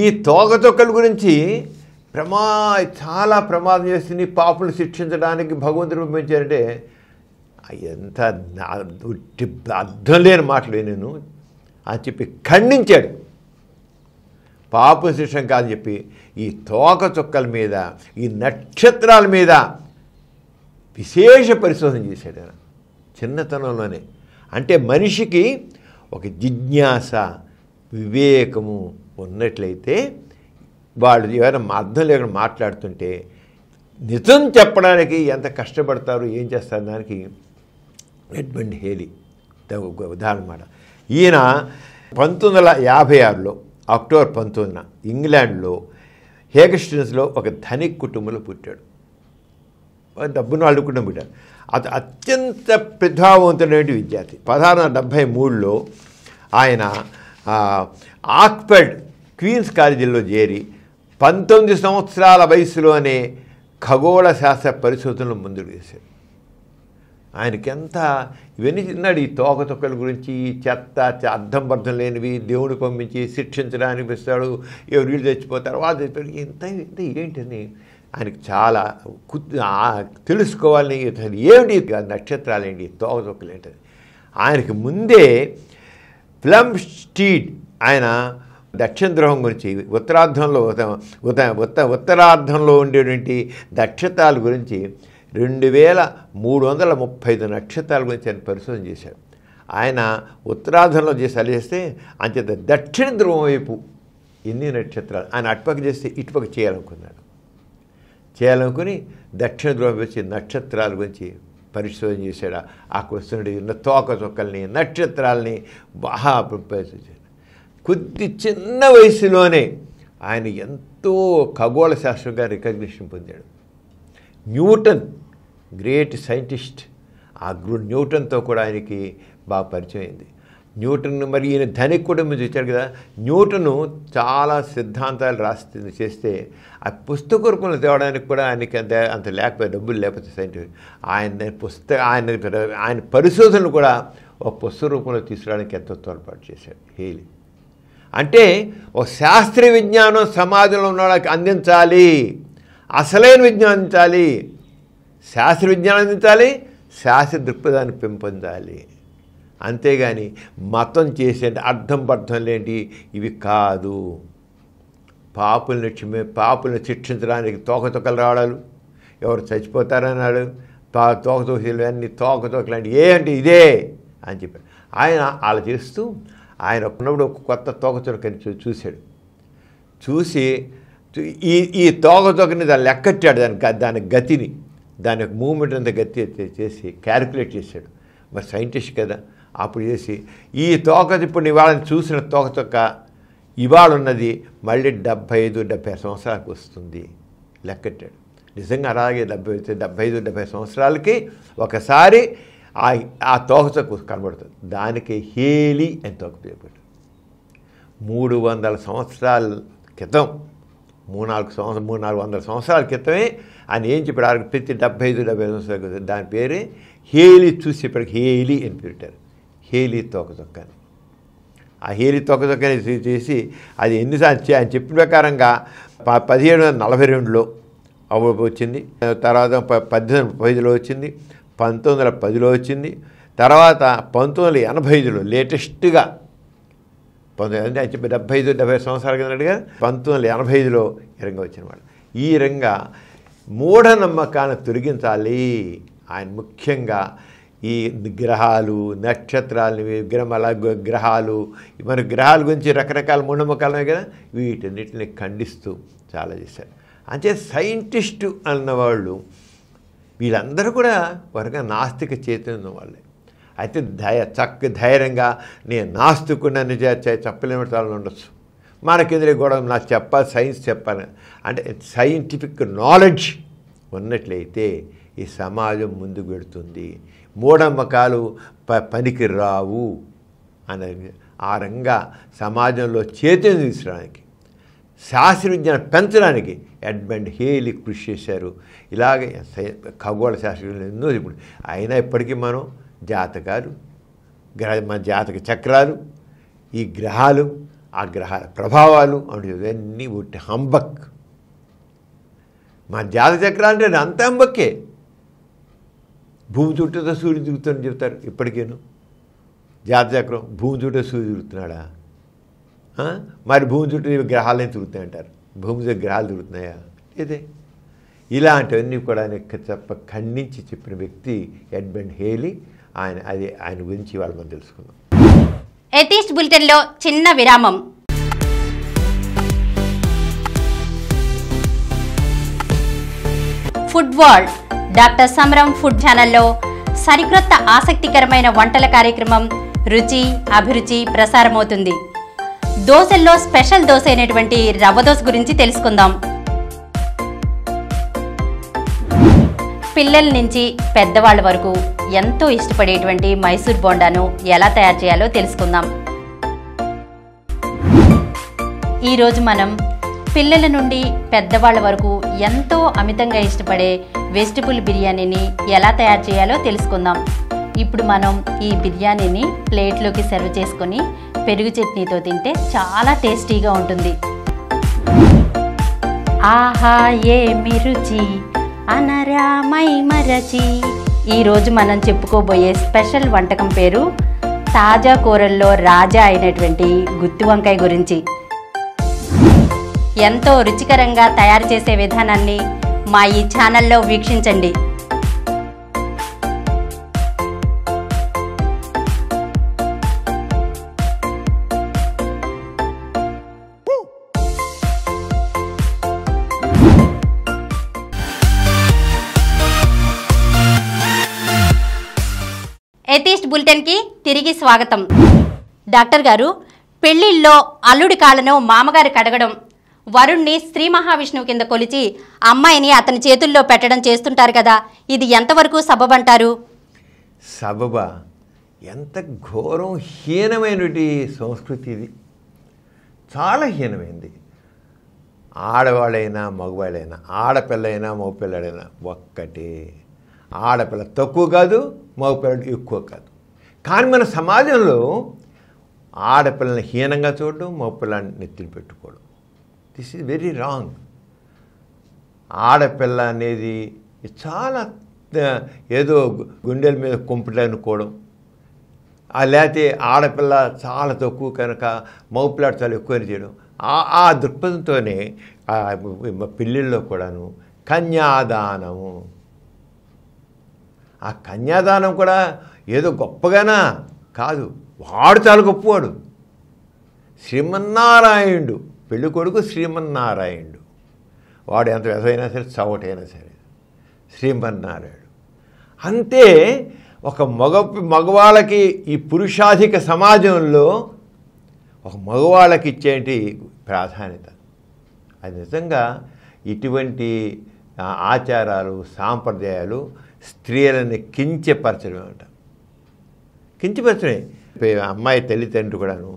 ఈ తోకచొక్కల గురించి ప్రమా చాలా ప్రమాదం చేస్తుంది పాపులు శిక్షించడానికి భగవంతుడు పంపించారంటే ఎంత అర్థం లేని మాటలు నేను అని చెప్పి ఖండించాడు పాపశిషం కాదని చెప్పి ఈ తోక చుక్కల మీద ఈ నక్షత్రాల మీద విశేష పరిశోధన చేశాడు ఆయన చిన్నతనంలోనే అంటే మనిషికి ఒక జిజ్ఞాస వివేకము ఉన్నట్లయితే వాళ్ళు ఏమైనా అర్థం లేకుండా మాట్లాడుతుంటే నిజం చెప్పడానికి ఎంత కష్టపడతారు ఏం చేస్తారు దానికి ఎడ్మండ్ హేలీ ఉదాహరణ మాట ఈయన పంతొమ్మిది వందల యాభై ఆరులో అక్టోబర్ పంతొమ్మిదిన ఇంగ్లాండ్లో హేగస్టిన్స్లో ఒక ధనిక్ కుటుంబంలో పుట్టాడు డబ్బును వాళ్ళు కుటుంబం పుట్టాడు అతను అత్యంత ప్రతిభావంతుడైన విద్యార్థి పదహారు వందల డెబ్భై మూడులో ఆయన ఆక్పెడ్ క్వీన్స్ కాలేజీలో చేరి పంతొమ్మిది సంవత్సరాల వయసులోనే ఖగోళ శాస్త్ర పరిశోధనలు ముందుకు చేశాడు ఆయనకెంత ఇవన్నీ తిన్నాడు ఈ తోకతొక్కల గురించి చెత్త అర్థం అర్థం లేనివి దేవుడు పంపించి శిక్షించడానికి పిస్తాడు ఎవరు తెచ్చిపోతారు వాళ్ళు తెచ్చిపోయి ఇంత ఇంత ఏంటని ఆయనకి చాలా తెలుసుకోవాలని ఏమిటి నక్షత్రాలు ఏంటి తోకతొక్కలు ఏంటని ఆయనకి ముందే ప్లమ్ స్టీడ్ ఆయన దక్షిణ ధ్రువం గురించి ఉత్తరార్థంలో ఉత్త ఉత్తరార్థంలో ఉండేటువంటి దక్షతాల గురించి రెండు వేల మూడు వందల ముప్పై ఐదు నక్షత్రాల గురించి ఆయన పరిశోధన చేశాడు ఆయన ఉత్తరాధంలో చేసి అలిస్తే అంచేత దక్షిణ ధ్రువం వైపు ఎన్ని నక్షత్రాలు ఆయన అటుపక్క చేస్తే ఇటుపక్క చేయాలనుకున్నాడు చేయాలనుకుని దక్షిణ ధ్రువం వచ్చి నక్షత్రాల గురించి పరిశోధన చేశాడు ఆ కృష్ణుడి తోక చొక్కల్ని నక్షత్రాలని బాగా పరిశోధించాడు కొద్ది చిన్న వయసులోనే ఆయన ఎంతో ఖగోళ శాస్త్రంగా రికగ్నిషన్ పొందాడు న్యూటన్ గ్రేట్ సైంటిస్ట్ ఆ గ్రూ న్యూటన్తో కూడా ఆయనకి బాగా పరిచయం అయింది న్యూటన్ మరి ఈయన కూడా మీరు చూశారు కదా న్యూటను చాలా సిద్ధాంతాలు రాసి చేస్తే ఆ పుస్తక రూపంలో తేవడానికి కూడా ఆయనకి అంత అంత లేకపోతే డబ్బులు లేకపోతే సైంటిఫిక్ ఆయన పుస్తక ఆయన ఆయన పరిశోధనలు కూడా ఒక పుస్తక రూపంలో తీసుకురావడానికి ఎంతో తోడ్పాటు చేశాడు హేలి అంటే ఒక శాస్త్రీయ విజ్ఞానం సమాజంలో ఉన్న వాళ్ళకి అందించాలి అసలైన విజ్ఞానం అందించాలి శాస్త్ర విజ్ఞానం అందించాలి శాస్త్ర దృక్పథాన్ని పెంపొందాలి అంతేగాని మతం చేసే అర్థం పర్థం లేంటి ఇవి కాదు పాపులను క్షమే పాపులను శిక్షించడానికి తోకతొక్కలు రావడాలు ఎవరు చచ్చిపోతారన్నాడు తా తోకతోకలు అన్ని తోకతోకలు అంటే ఏ అంటే ఇదే అని చెప్పాడు ఆయన అలా చేస్తూ ఆయన ఉన్నప్పుడు ఒక కొత్త తోకతొకని చూశాడు చూసి ఈ ఈ తోకతోకని దాన్ని లెక్కట్టాడు దాని దాని గతిని దాని యొక్క మూమెంట్ అంత గతి చేసి క్యాలిక్యులేట్ చేశాడు మరి సైంటిస్ట్ కదా అప్పుడు చేసి ఈ తోక ఇప్పుడు ఇవాళ చూసిన తోక తొక్క ఇవాళ ఉన్నది మళ్ళీ డెబ్భై ఐదు డెబ్భై సంవత్సరాలకు వస్తుంది లెక్కెట్టాడు నిజంగా అలాగే డెబ్బై డెబ్బై ఐదు డెబ్బై సంవత్సరాలకి ఒకసారి ఆ ఆ తొక్క కనబడుతుంది దానికి హేలి అని తోక పేరు మూడు వందల సంవత్సరాల క్రితం మూడు నాలుగు సంవత్సరం మూడు నాలుగు వందల సంవత్సరాల క్రితమే ఆయన ఏం చెప్పాడు ప్రతి డెబ్బై ఐదు డెబ్బై ఐదు సంవత్సరాలు దాని పేరే హేలి చూసి చెప్పాడు హేలి అని పెట్టారు హేలి తోకదొక్క అని ఆ హేలి తోకదొక్కని చేసి అది ఎన్నిసార్లు ఆయన చెప్పిన ప్రకారంగా పదిహేడు వందల నలభై రెండులో వచ్చింది తర్వాత పద్దెనిమిది పదిలో వచ్చింది పంతొమ్మిది వందల పదిలో వచ్చింది తర్వాత పంతొమ్మిది వందల ఎనభై ఐదులో లేటెస్ట్గా పంతొమ్మిది ఆయన చెప్పి డెబ్బై ఐదు డెబ్బై సంవత్సరాల కిందగా పంతొమ్మిది వందల ఎనభై ఐదులో ఈ రంగా వచ్చిన వాళ్ళు ఈ రంగా మూఢనమ్మకాలను తొలగించాలి ఆయన ముఖ్యంగా ఈ గ్రహాలు నక్షత్రాలు అలా గ్రహాలు మన గ్రహాల గురించి రకరకాల మూఢనమ్మకాలు కదా వీటన్నిటిని ఖండిస్తూ చాలా చేశారు అంటే సైంటిస్టు అన్నవాళ్ళు వీళ్ళందరూ కూడా వరగా నాస్తిక చేతి ఉన్నవాళ్ళే అయితే ధైర్య చక్క ధైర్యంగా నేను నాస్తికున్నాను చెప్పలేని వాళ్ళు ఉండొచ్చు మనకెందుకు కూడా నాకు చెప్పాలి సైన్స్ చెప్పాను అంటే సైంటిఫిక్ నాలెడ్జ్ ఉన్నట్లయితే ఈ సమాజం ముందుకు పెడుతుంది మూఢమ్మకాలు ప పనికి రావు అనే ఆ రంగా సమాజంలో చైతన్యం తీసుకురావడానికి శాస్త్రవిజ్ఞానం పెంచడానికి ఎడ్మండ్ హేలి కృషి చేశారు ఇలాగే ఖగోళ శాస్త్రజ్ఞులు ఎన్నో ఇప్పుడు అయినా ఇప్పటికీ మనం జాతకాలు గ్రహ మన జాతక చక్రాలు ఈ గ్రహాలు ఆ గ్రహాల ప్రభావాలు అండ్ ఇవన్నీ ఉట్టి హంబక్ మా జాత చక్రాలు అంత హంబక్కే భూమి చుట్టూతో సూర్యుడు తిరుగుతుందని చెప్తారు ఇప్పటికేను జాత చక్రం భూమి చుట్టూ సూర్యుడు తిరుగుతున్నాడా మరి భూమి చుట్టూ గ్రహాలనే తిరుగుతాయి అంటారు భూమి చుట్టూ గ్రహాలు తిరుగుతున్నాయా లేదే ఇలాంటివన్నీ కూడా ఆయన చెప్ప ఖండించి చెప్పిన వ్యక్తి ఎడ్మండ్ హేలీ ఆయన అది ఆయన గురించి వాళ్ళు మనం తెలుసుకుందాం ఎథీస్ట్ లో చిన్న విరామం food world doctor Samaram food ఛానల్లో సరికొత్త ఆసక్తికరమైన వంటల కార్యక్రమం రుచి అభిరుచి ప్రసారమవుతుంది దోశల్లో స్పెషల్ దోశ అయినటువంటి రవ్వ దోశ గురించి తెలుసుకుందాం పిల్లల నుంచి పెద్దవాళ్ళ వరకు ఎంతో ఇష్టపడేటువంటి మైసూర్ బోండాను ఎలా తయారు చేయాలో తెలుసుకుందాం ఈరోజు మనం పిల్లల నుండి పెద్దవాళ్ళ వరకు ఎంతో అమితంగా ఇష్టపడే వెజిటబుల్ బిర్యానీని ఎలా తయారు చేయాలో తెలుసుకుందాం ఇప్పుడు మనం ఈ బిర్యానీని ప్లేట్లోకి సర్వ్ చేసుకొని పెరుగు చట్నీతో తింటే చాలా టేస్టీగా ఉంటుంది ఆహా ఏమి రుచి అనరామై మరచి ఈరోజు మనం చెప్పుకోబోయే స్పెషల్ వంటకం పేరు తాజా కూరల్లో రాజా అయినటువంటి గుత్తి వంకాయ గురించి ఎంతో రుచికరంగా తయారు చేసే విధానాన్ని మా ఈ ఛానల్లో వీక్షించండి ఎథీస్ట్ కి తిరిగి స్వాగతం డాక్టర్ గారు పెళ్లిళ్ళలో అల్లుడి కాళ్ళను మామగారు కడగడం వరుణ్ణి శ్రీ మహావిష్ణువు కింద కొలిచి అమ్మాయిని అతని చేతుల్లో పెట్టడం చేస్తుంటారు కదా ఇది ఎంతవరకు సబబంటారు సబబా ఎంత ఘోరం హీనమైన సంస్కృతి ఇది చాలా హీనమైంది ఆడవాళ్ళైనా మగవాళ్ళైనా ఆడపిల్లైనా మగపిల్లడైనా ఒక్కటే ఆడపిల్ల తక్కువ కాదు మగపిల్లడు ఎక్కువ కాదు కానీ మన సమాజంలో ఆడపిల్లని హీనంగా చూడడం మగపిల్లని నెత్తిని పెట్టుకోవడం దిస్ ఈజ్ వెరీ రాంగ్ ఆడపిల్ల అనేది చాలా ఏదో గుండెల మీద కుంపటి లేకపోతే ఆడపిల్ల చాలా తక్కువ కనుక మగపిల్లాడు చాలా ఎక్కువ చేయడం ఆ దృక్పథంతోనే పెళ్ళిళ్ళలో కూడాను కన్యాదానము ఆ కన్యాదానం కూడా ఏదో గొప్పగానా కాదు వాడు చాలా గొప్పవాడు శ్రీమన్నారాయణుడు పెళ్లి కొడుకు శ్రీమన్నారాయణుడు వాడు ఎంత వ్యధమైనా సరే చవటైనా సరే శ్రీమన్నారాయణుడు అంతే ఒక మగ మగవాళ్ళకి ఈ పురుషాధిక సమాజంలో ఒక మగవాళ్ళకి ఇచ్చేటి ప్రాధాన్యత అది నిజంగా ఇటువంటి ఆచారాలు సాంప్రదాయాలు స్త్రీలని కించపరచడం అంట కించపరచడమే అమ్మాయి తల్లిదండ్రులు కూడాను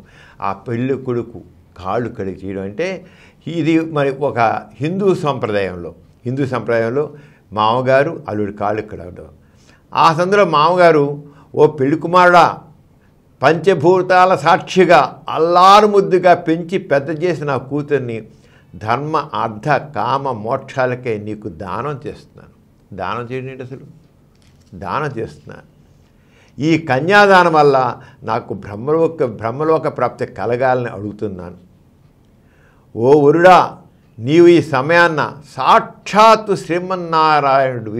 ఆ పెళ్ళి కొడుకు కాళ్ళు కడిగి చేయడం అంటే ఇది మరి ఒక హిందూ సంప్రదాయంలో హిందూ సంప్రదాయంలో మామగారు అల్లుడి కాళ్ళు కడగడం ఆ సందర్భంలో మామగారు ఓ పెళ్లి కుమారుడా పంచభూతాల సాక్షిగా అల్లారు ముద్దుగా పెంచి పెద్ద చేసిన కూతుర్ని ధర్మ అర్థ కామ మోక్షాలకే నీకు దానం చేస్తున్నాను దానం చేయండి ఏంటి అసలు దానం చేస్తున్నా ఈ కన్యాదానం వల్ల నాకు బ్రహ్మలోక బ్రహ్మలోక ప్రాప్తి కలగాలని అడుగుతున్నాను ఓ ఉరుడా నీవు ఈ సమయాన్న సాక్షాత్తు శ్రీమన్నారాయణుడు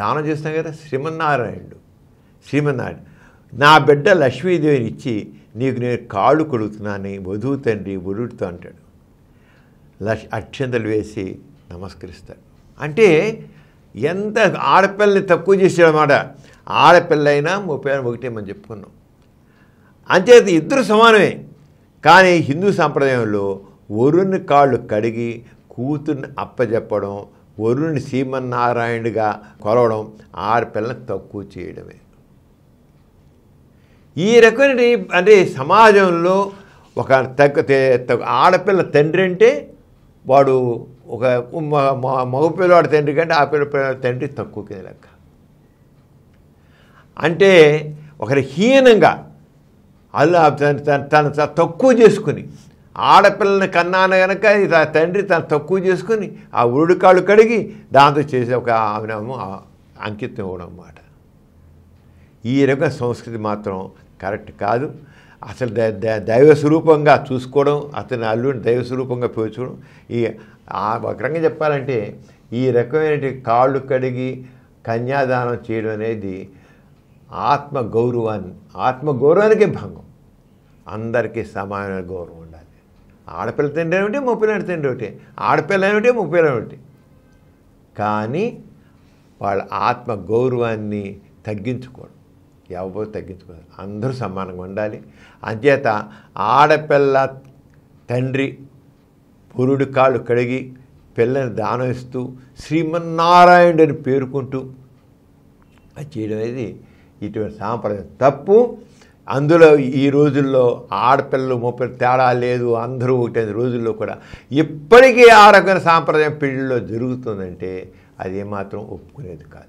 దానం చేస్తాం కదా శ్రీమన్నారాయణుడు శ్రీమన్నారాయణ నా బిడ్డ లక్ష్మీదేవిని ఇచ్చి నీకు నేను కాళ్ళు కొడుతున్నానని వధువు తండ్రి ఉరుడుతూ అంటాడు లక్ష అక్షంతలు వేసి నమస్కరిస్తాడు అంటే ఎంత ఆడపిల్లని తక్కువ చేసాడనమాట ఆడపిల్లైనా ముప్పై ఒకటే మనం చెప్పుకున్నాం అంతేత ఇద్దరు సమానమే కానీ హిందూ సాంప్రదాయంలో వరుణ్ణి కాళ్ళు కడిగి కూతుర్ని అప్పజెప్పడం వరుణ్ణి సీమన్నారాయణుడిగా కొలవడం ఆడపిల్లని తక్కువ చేయడమే ఈ రకమైన అంటే సమాజంలో ఒక తగ్గ ఆడపిల్ల తండ్రి అంటే వాడు ఒక మగ పిల్లవాడు తండ్రి కంటే ఆ పిల్ల తండ్రి తక్కువ కింద లెక్క అంటే ఒకరి హీనంగా అల్లా తన తన తక్కువ చేసుకుని ఆడపిల్లని కన్నాను కనుక తండ్రి తను తక్కువ చేసుకుని ఆ ఉరుడుకాళ్ళు కడిగి దాంతో చేసే ఒక ఆమె అంకితం ఇవ్వడం అన్నమాట ఈ రకం సంస్కృతి మాత్రం కరెక్ట్ కాదు అసలు దైవ స్వరూపంగా చూసుకోవడం అతని అల్లుని దైవ స్వరూపంగా పోల్చుకోవడం ఈ వక్రంగా చెప్పాలంటే ఈ రకమైన కాళ్ళు కడిగి కన్యాదానం చేయడం అనేది ఆత్మ గౌరవాన్ని ఆత్మ గౌరవానికి భంగం అందరికీ సమానమైన గౌరవం ఉండాలి ఆడపిల్ల తిండి ఏమిటి ముప్పిలాంటి తిండి ఒకటి ఆడపిల్ల ఏమిటి ముప్పిలాంటి ఒకటి కానీ వాళ్ళ ఆత్మ గౌరవాన్ని తగ్గించుకోవడం ఇవ్వబోతే తగ్గించుకోవాలి అందరూ సమానంగా ఉండాలి అంచేత ఆడపిల్ల తండ్రి పురుడు కాళ్ళు కడిగి పిల్లని దానం ఇస్తూ శ్రీమన్నారాయణుడు అని పేర్కొంటూ అది చేయడం అనేది ఇటువంటి సాంప్రదాయం తప్పు అందులో ఈ రోజుల్లో ఆడపిల్లలు ముప్పై తేడా లేదు అందరూ ఒకటే రోజుల్లో కూడా ఇప్పటికీ ఆ రకమైన సాంప్రదాయం పెళ్లిలో జరుగుతుందంటే అది ఏమాత్రం ఒప్పుకునేది కాదు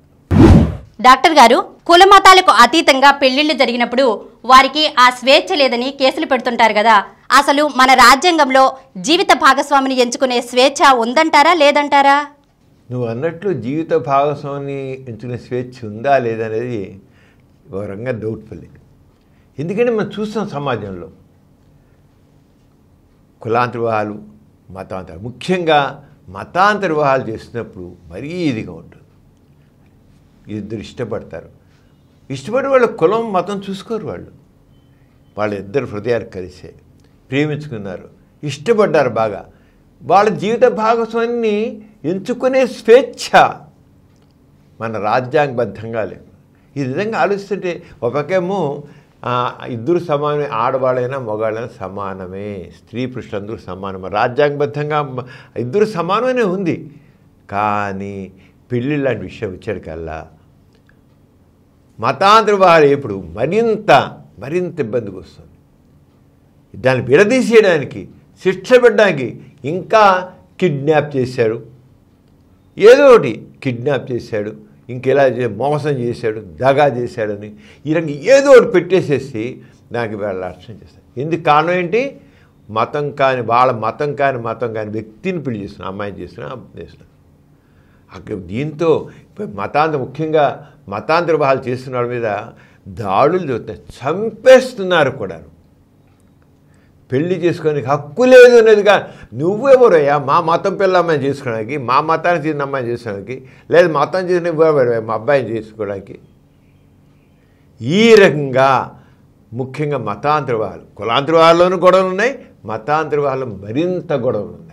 డాక్టర్ గారు కుల మతాలకు అతీతంగా పెళ్లిళ్లు జరిగినప్పుడు వారికి ఆ స్వేచ్ఛ లేదని కేసులు పెడుతుంటారు కదా అసలు మన రాజ్యాంగంలో జీవిత భాగస్వామిని ఎంచుకునే స్వేచ్ఛ ఉందంటారా లేదంటారా నువ్వు అన్నట్లు జీవిత భాగస్వామిని ఎంచుకునే స్వేచ్ఛ ఉందా లేదనేది ఘోరంగా డౌట్ఫుల్ ఎందుకంటే మనం చూస్తాం సమాజంలో కులాంతర వివాహాలు మతాంతర ముఖ్యంగా మతాంతర వివాహాలు మరీ ఇదిగా ఉంటుంది ఇద్దరు ఇష్టపడతారు ఇష్టపడి వాళ్ళ కులం మతం చూసుకోరు వాళ్ళు వాళ్ళిద్దరు హృదయాలు కలిసే ప్రేమించుకున్నారు ఇష్టపడ్డారు బాగా వాళ్ళ జీవిత భాగస్వామిని ఎంచుకునే స్వేచ్ఛ మన రాజ్యాంగబద్ధంగా లేదు ఈ విధంగా ఆలోచిస్తుంటే ఒకకేమో ఇద్దరు సమానమే ఆడవాళ్ళైనా మగాళ్ళైనా సమానమే స్త్రీ పురుషులందరూ సమానమే రాజ్యాంగబద్ధంగా ఇద్దరు సమానమైన ఉంది కానీ పెళ్ళిళ్ళ విషయం ఇచ్చాడు కల్లా మతాంధ్ర వారు ఇప్పుడు మరింత మరింత ఇబ్బందికి వస్తుంది దాన్ని విడదీసేయడానికి శిక్ష పెట్టడానికి ఇంకా కిడ్నాప్ చేశాడు ఏదో ఒకటి కిడ్నాప్ చేశాడు ఇంకెలా మోసం చేశాడు దగా చేశాడని ఈ రంగు ఏదో ఒకటి పెట్టేసేసి నాకు వాళ్ళ అర్థం చేస్తాను ఎందుకు కారణం ఏంటి మతం కాని వాళ్ళ మతం కాని మతం కాని వ్యక్తిని పెళ్లి చేసిన అమ్మాయిని చేసిన చేసిన దీంతో మతాంత ముఖ్యంగా మతాంతర వాళ్ళు చేస్తున్న వాళ్ళ మీద దాడులు జరుగుతాయి చంపేస్తున్నారు కూడా పెళ్లి చేసుకొని హక్కు లేదు అనేదిగా నువ్వెవరయ్యా మా మతం పిల్ల అమ్మాయిని చేసుకోవడానికి మా మతానికి చేసిన అమ్మాయిని చేసుకోవడానికి లేదు మతం చేసిన మా అబ్బాయిని చేసుకోవడానికి ఈ రకంగా ముఖ్యంగా కులాంతర వాళ్ళలోనూ గొడవలు ఉన్నాయి వాళ్ళు మరింత గొడవలు ఉన్నాయి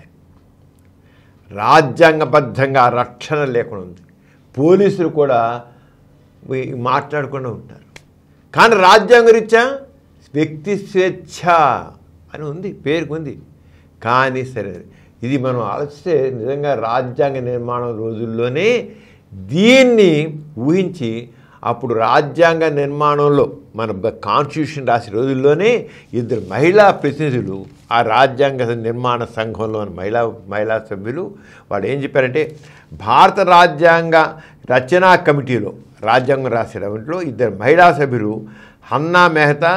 రాజ్యాంగబద్ధంగా రక్షణ లేకుండా ఉంది పోలీసులు కూడా మాట్లాడకుండా ఉంటారు కానీ రాజ్యాంగ రీత్యా వ్యక్తి స్వేచ్ఛ అని ఉంది పేరుకు ఉంది కానీ సరే ఇది మనం ఆలోచిస్తే నిజంగా రాజ్యాంగ నిర్మాణం రోజుల్లోనే దీన్ని ఊహించి అప్పుడు రాజ్యాంగ నిర్మాణంలో మన కాన్స్టిట్యూషన్ రాసే రోజుల్లోనే ఇద్దరు మహిళా ప్రతినిధులు ఆ రాజ్యాంగ నిర్మాణ సంఘంలోని మహిళా మహిళా సభ్యులు వాడు ఏం చెప్పారంటే భారత రాజ్యాంగ రచనా కమిటీలో రాజ్యాంగం రాసేటంట్లో ఇద్దరు మహిళా సభ్యులు హన్నా మెహతా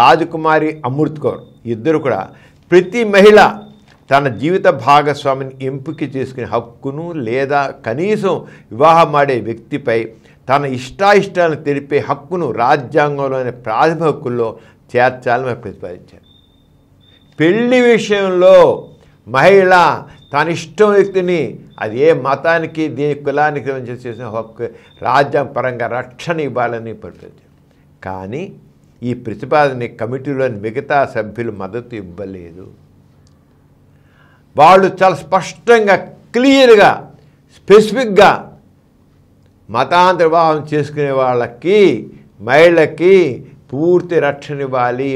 రాజకుమారి అమృత్ కౌర్ ఇద్దరు కూడా ప్రతి మహిళ తన జీవిత భాగస్వామిని ఎంపిక చేసుకునే హక్కును లేదా కనీసం వివాహమాడే వ్యక్తిపై తన ఇష్టాయిష్టాలను తెలిపే హక్కును రాజ్యాంగంలోని ప్రాతిభ హక్కుల్లో చేర్చాలని ప్రతిపాదించారు పెళ్లి విషయంలో మహిళ తన ఇష్టం వ్యక్తిని అది ఏ మతానికి దీని కులానికి చేసిన హక్కు పరంగా రక్షణ ఇవ్వాలని పడుతుంది కానీ ఈ ప్రతిపాదన కమిటీలోని మిగతా సభ్యులు మద్దతు ఇవ్వలేదు వాళ్ళు చాలా స్పష్టంగా క్లియర్గా స్పెసిఫిక్గా మతాంతర్వాహం చేసుకునే వాళ్ళకి మహిళకి పూర్తి రక్షణ ఇవ్వాలి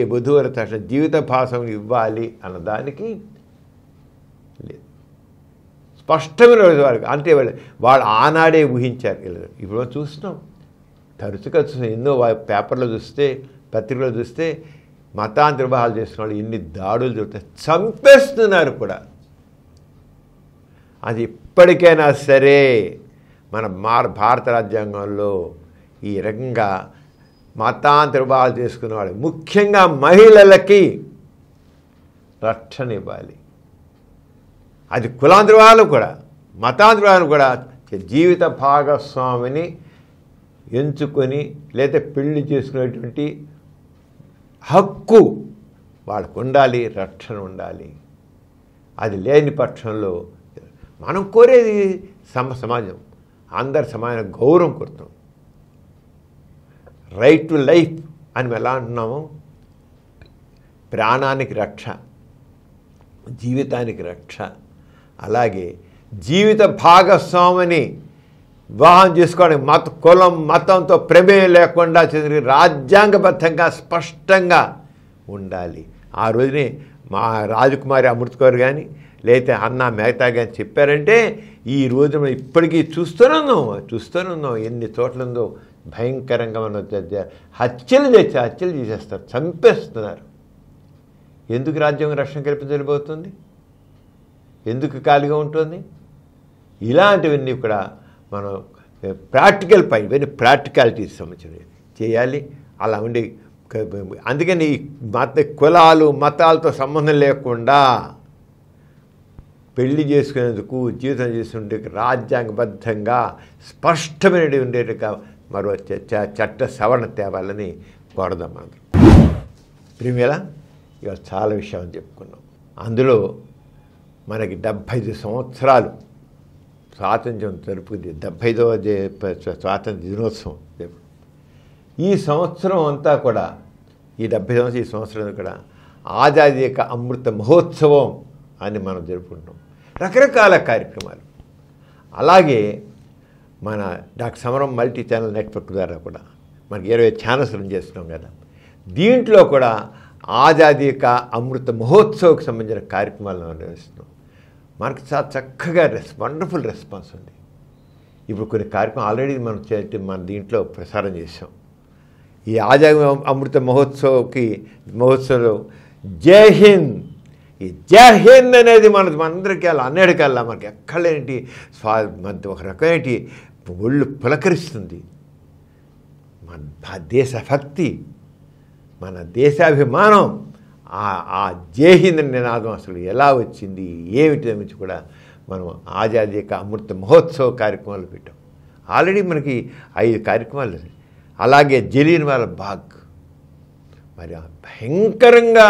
తక్షణ జీవిత భాసం ఇవ్వాలి అన్నదానికి లేదు స్పష్టమైన వారికి అంటే వాళ్ళు వాళ్ళు ఆనాడే ఊహించారు ఇప్పుడు చూస్తున్నాం తరచుగా చూస్తున్నాం ఎన్నో పేపర్లో చూస్తే పత్రికలో చూస్తే మతాంతర భావాలు చేసిన వాళ్ళు ఎన్ని దాడులు జరుగుతాయి చంపేస్తున్నారు కూడా అది ఇప్పటికైనా సరే మన మార్ భారత రాజ్యాంగంలో ఈ రకంగా మతాంతరు బాగా చేసుకునేవాడు ముఖ్యంగా మహిళలకి రక్షణ ఇవ్వాలి అది కులాంధ్ర వాళ్ళు కూడా మతాంధ్ర వాళ్ళు కూడా జీవిత భాగస్వామిని ఎంచుకొని లేదా పెళ్లి చేసుకునేటువంటి హక్కు వాళ్ళకు ఉండాలి రక్షణ ఉండాలి అది లేని పక్షంలో మనం కోరేది సమ సమాజం అందరి సమాజం గౌరవం కొడుతాం రైట్ టు లైఫ్ అని ఎలా అంటున్నాము ప్రాణానికి రక్ష జీవితానికి రక్ష అలాగే జీవిత భాగస్వామిని వివాహం చేసుకోవడానికి మత కులం మతంతో ప్రమేయం లేకుండా చెంది రాజ్యాంగబద్ధంగా స్పష్టంగా ఉండాలి ఆ రోజునే మా రాజకుమారి అమృత్ కౌర్ కానీ లేతే అన్న మేతా కానీ చెప్పారంటే ఈ రోజు ఇప్పటికీ చూస్తూనే ఉన్నాం చూస్తూనే ఉన్నాం ఎన్ని చోట్ల ఉందో భయంకరంగా మనం హత్యలు చేసి హత్యలు చేసేస్తారు చంపేస్తున్నారు ఎందుకు రాజ్యం రక్షణ కల్పించబోతుంది ఎందుకు ఖాళీగా ఉంటుంది ఇలాంటివన్నీ కూడా మనం ప్రాక్టికల్ పై ఇవన్నీ ప్రాక్టికాలిటీకి సంబంధించినవి చేయాలి అలా ఉండి అందుకని మత కులాలు మతాలతో సంబంధం లేకుండా పెళ్లి చేసుకునేందుకు జీవితం చేసుకుంటే రాజ్యాంగబద్ధంగా స్పష్టమైన ఉండేట మరో చట్ట సవరణ తేవాలని కోరదాం మనం ప్రిమియల ఇవాళ చాలా విషయాలు చెప్పుకున్నాం అందులో మనకి డెబ్భై ఐదు సంవత్సరాలు స్వాతంత్ర్యం జరుపుకుంది డెబ్భై ఐదవ స్వాతంత్ర దినోత్సవం ఈ సంవత్సరం అంతా కూడా ఈ డెబ్భై సంవత్సరం ఈ సంవత్సరం కూడా ఆజాది యొక్క అమృత మహోత్సవం అని మనం జరుపుకుంటాం రకరకాల కార్యక్రమాలు అలాగే మన డాక్టర్ సమరం మల్టీ ఛానల్ నెట్వర్క్ ద్వారా కూడా మనకి ఇరవై ఛానల్స్ రన్ చేస్తున్నాం కదా దీంట్లో కూడా ఆజాదీ అమృత మహోత్సవ్కి సంబంధించిన కార్యక్రమాలను నిర్వహిస్తున్నాం మనకు చాలా చక్కగా రెస్ వండర్ఫుల్ రెస్పాన్స్ ఉంది ఇప్పుడు కొన్ని కార్యక్రమం ఆల్రెడీ మనం చేసి మన దీంట్లో ప్రసారం చేసాం ఈ ఆజాదీ అమృత మహోత్సవ్కి మహోత్సవంలో జై హింద్ ఈ జర్హింద్ అనేది మన అందరికీ అలా వెళ్ళాలి మనకి ఎక్కడ లేనిటి స్వా ఒక రకమేంటి ఒళ్ళు పులకరిస్తుంది మన దేశభక్తి మన దేశాభిమానం ఆ జయహింద్ నినాదం అసలు ఎలా వచ్చింది ఏమిటి గురించి కూడా మనం ఆజాదీ యొక్క అమృత మహోత్సవ కార్యక్రమాలు పెట్టాం ఆల్రెడీ మనకి ఐదు కార్యక్రమాలు అలాగే జలీన్ వాళ్ళ బాగ్ మరి భయంకరంగా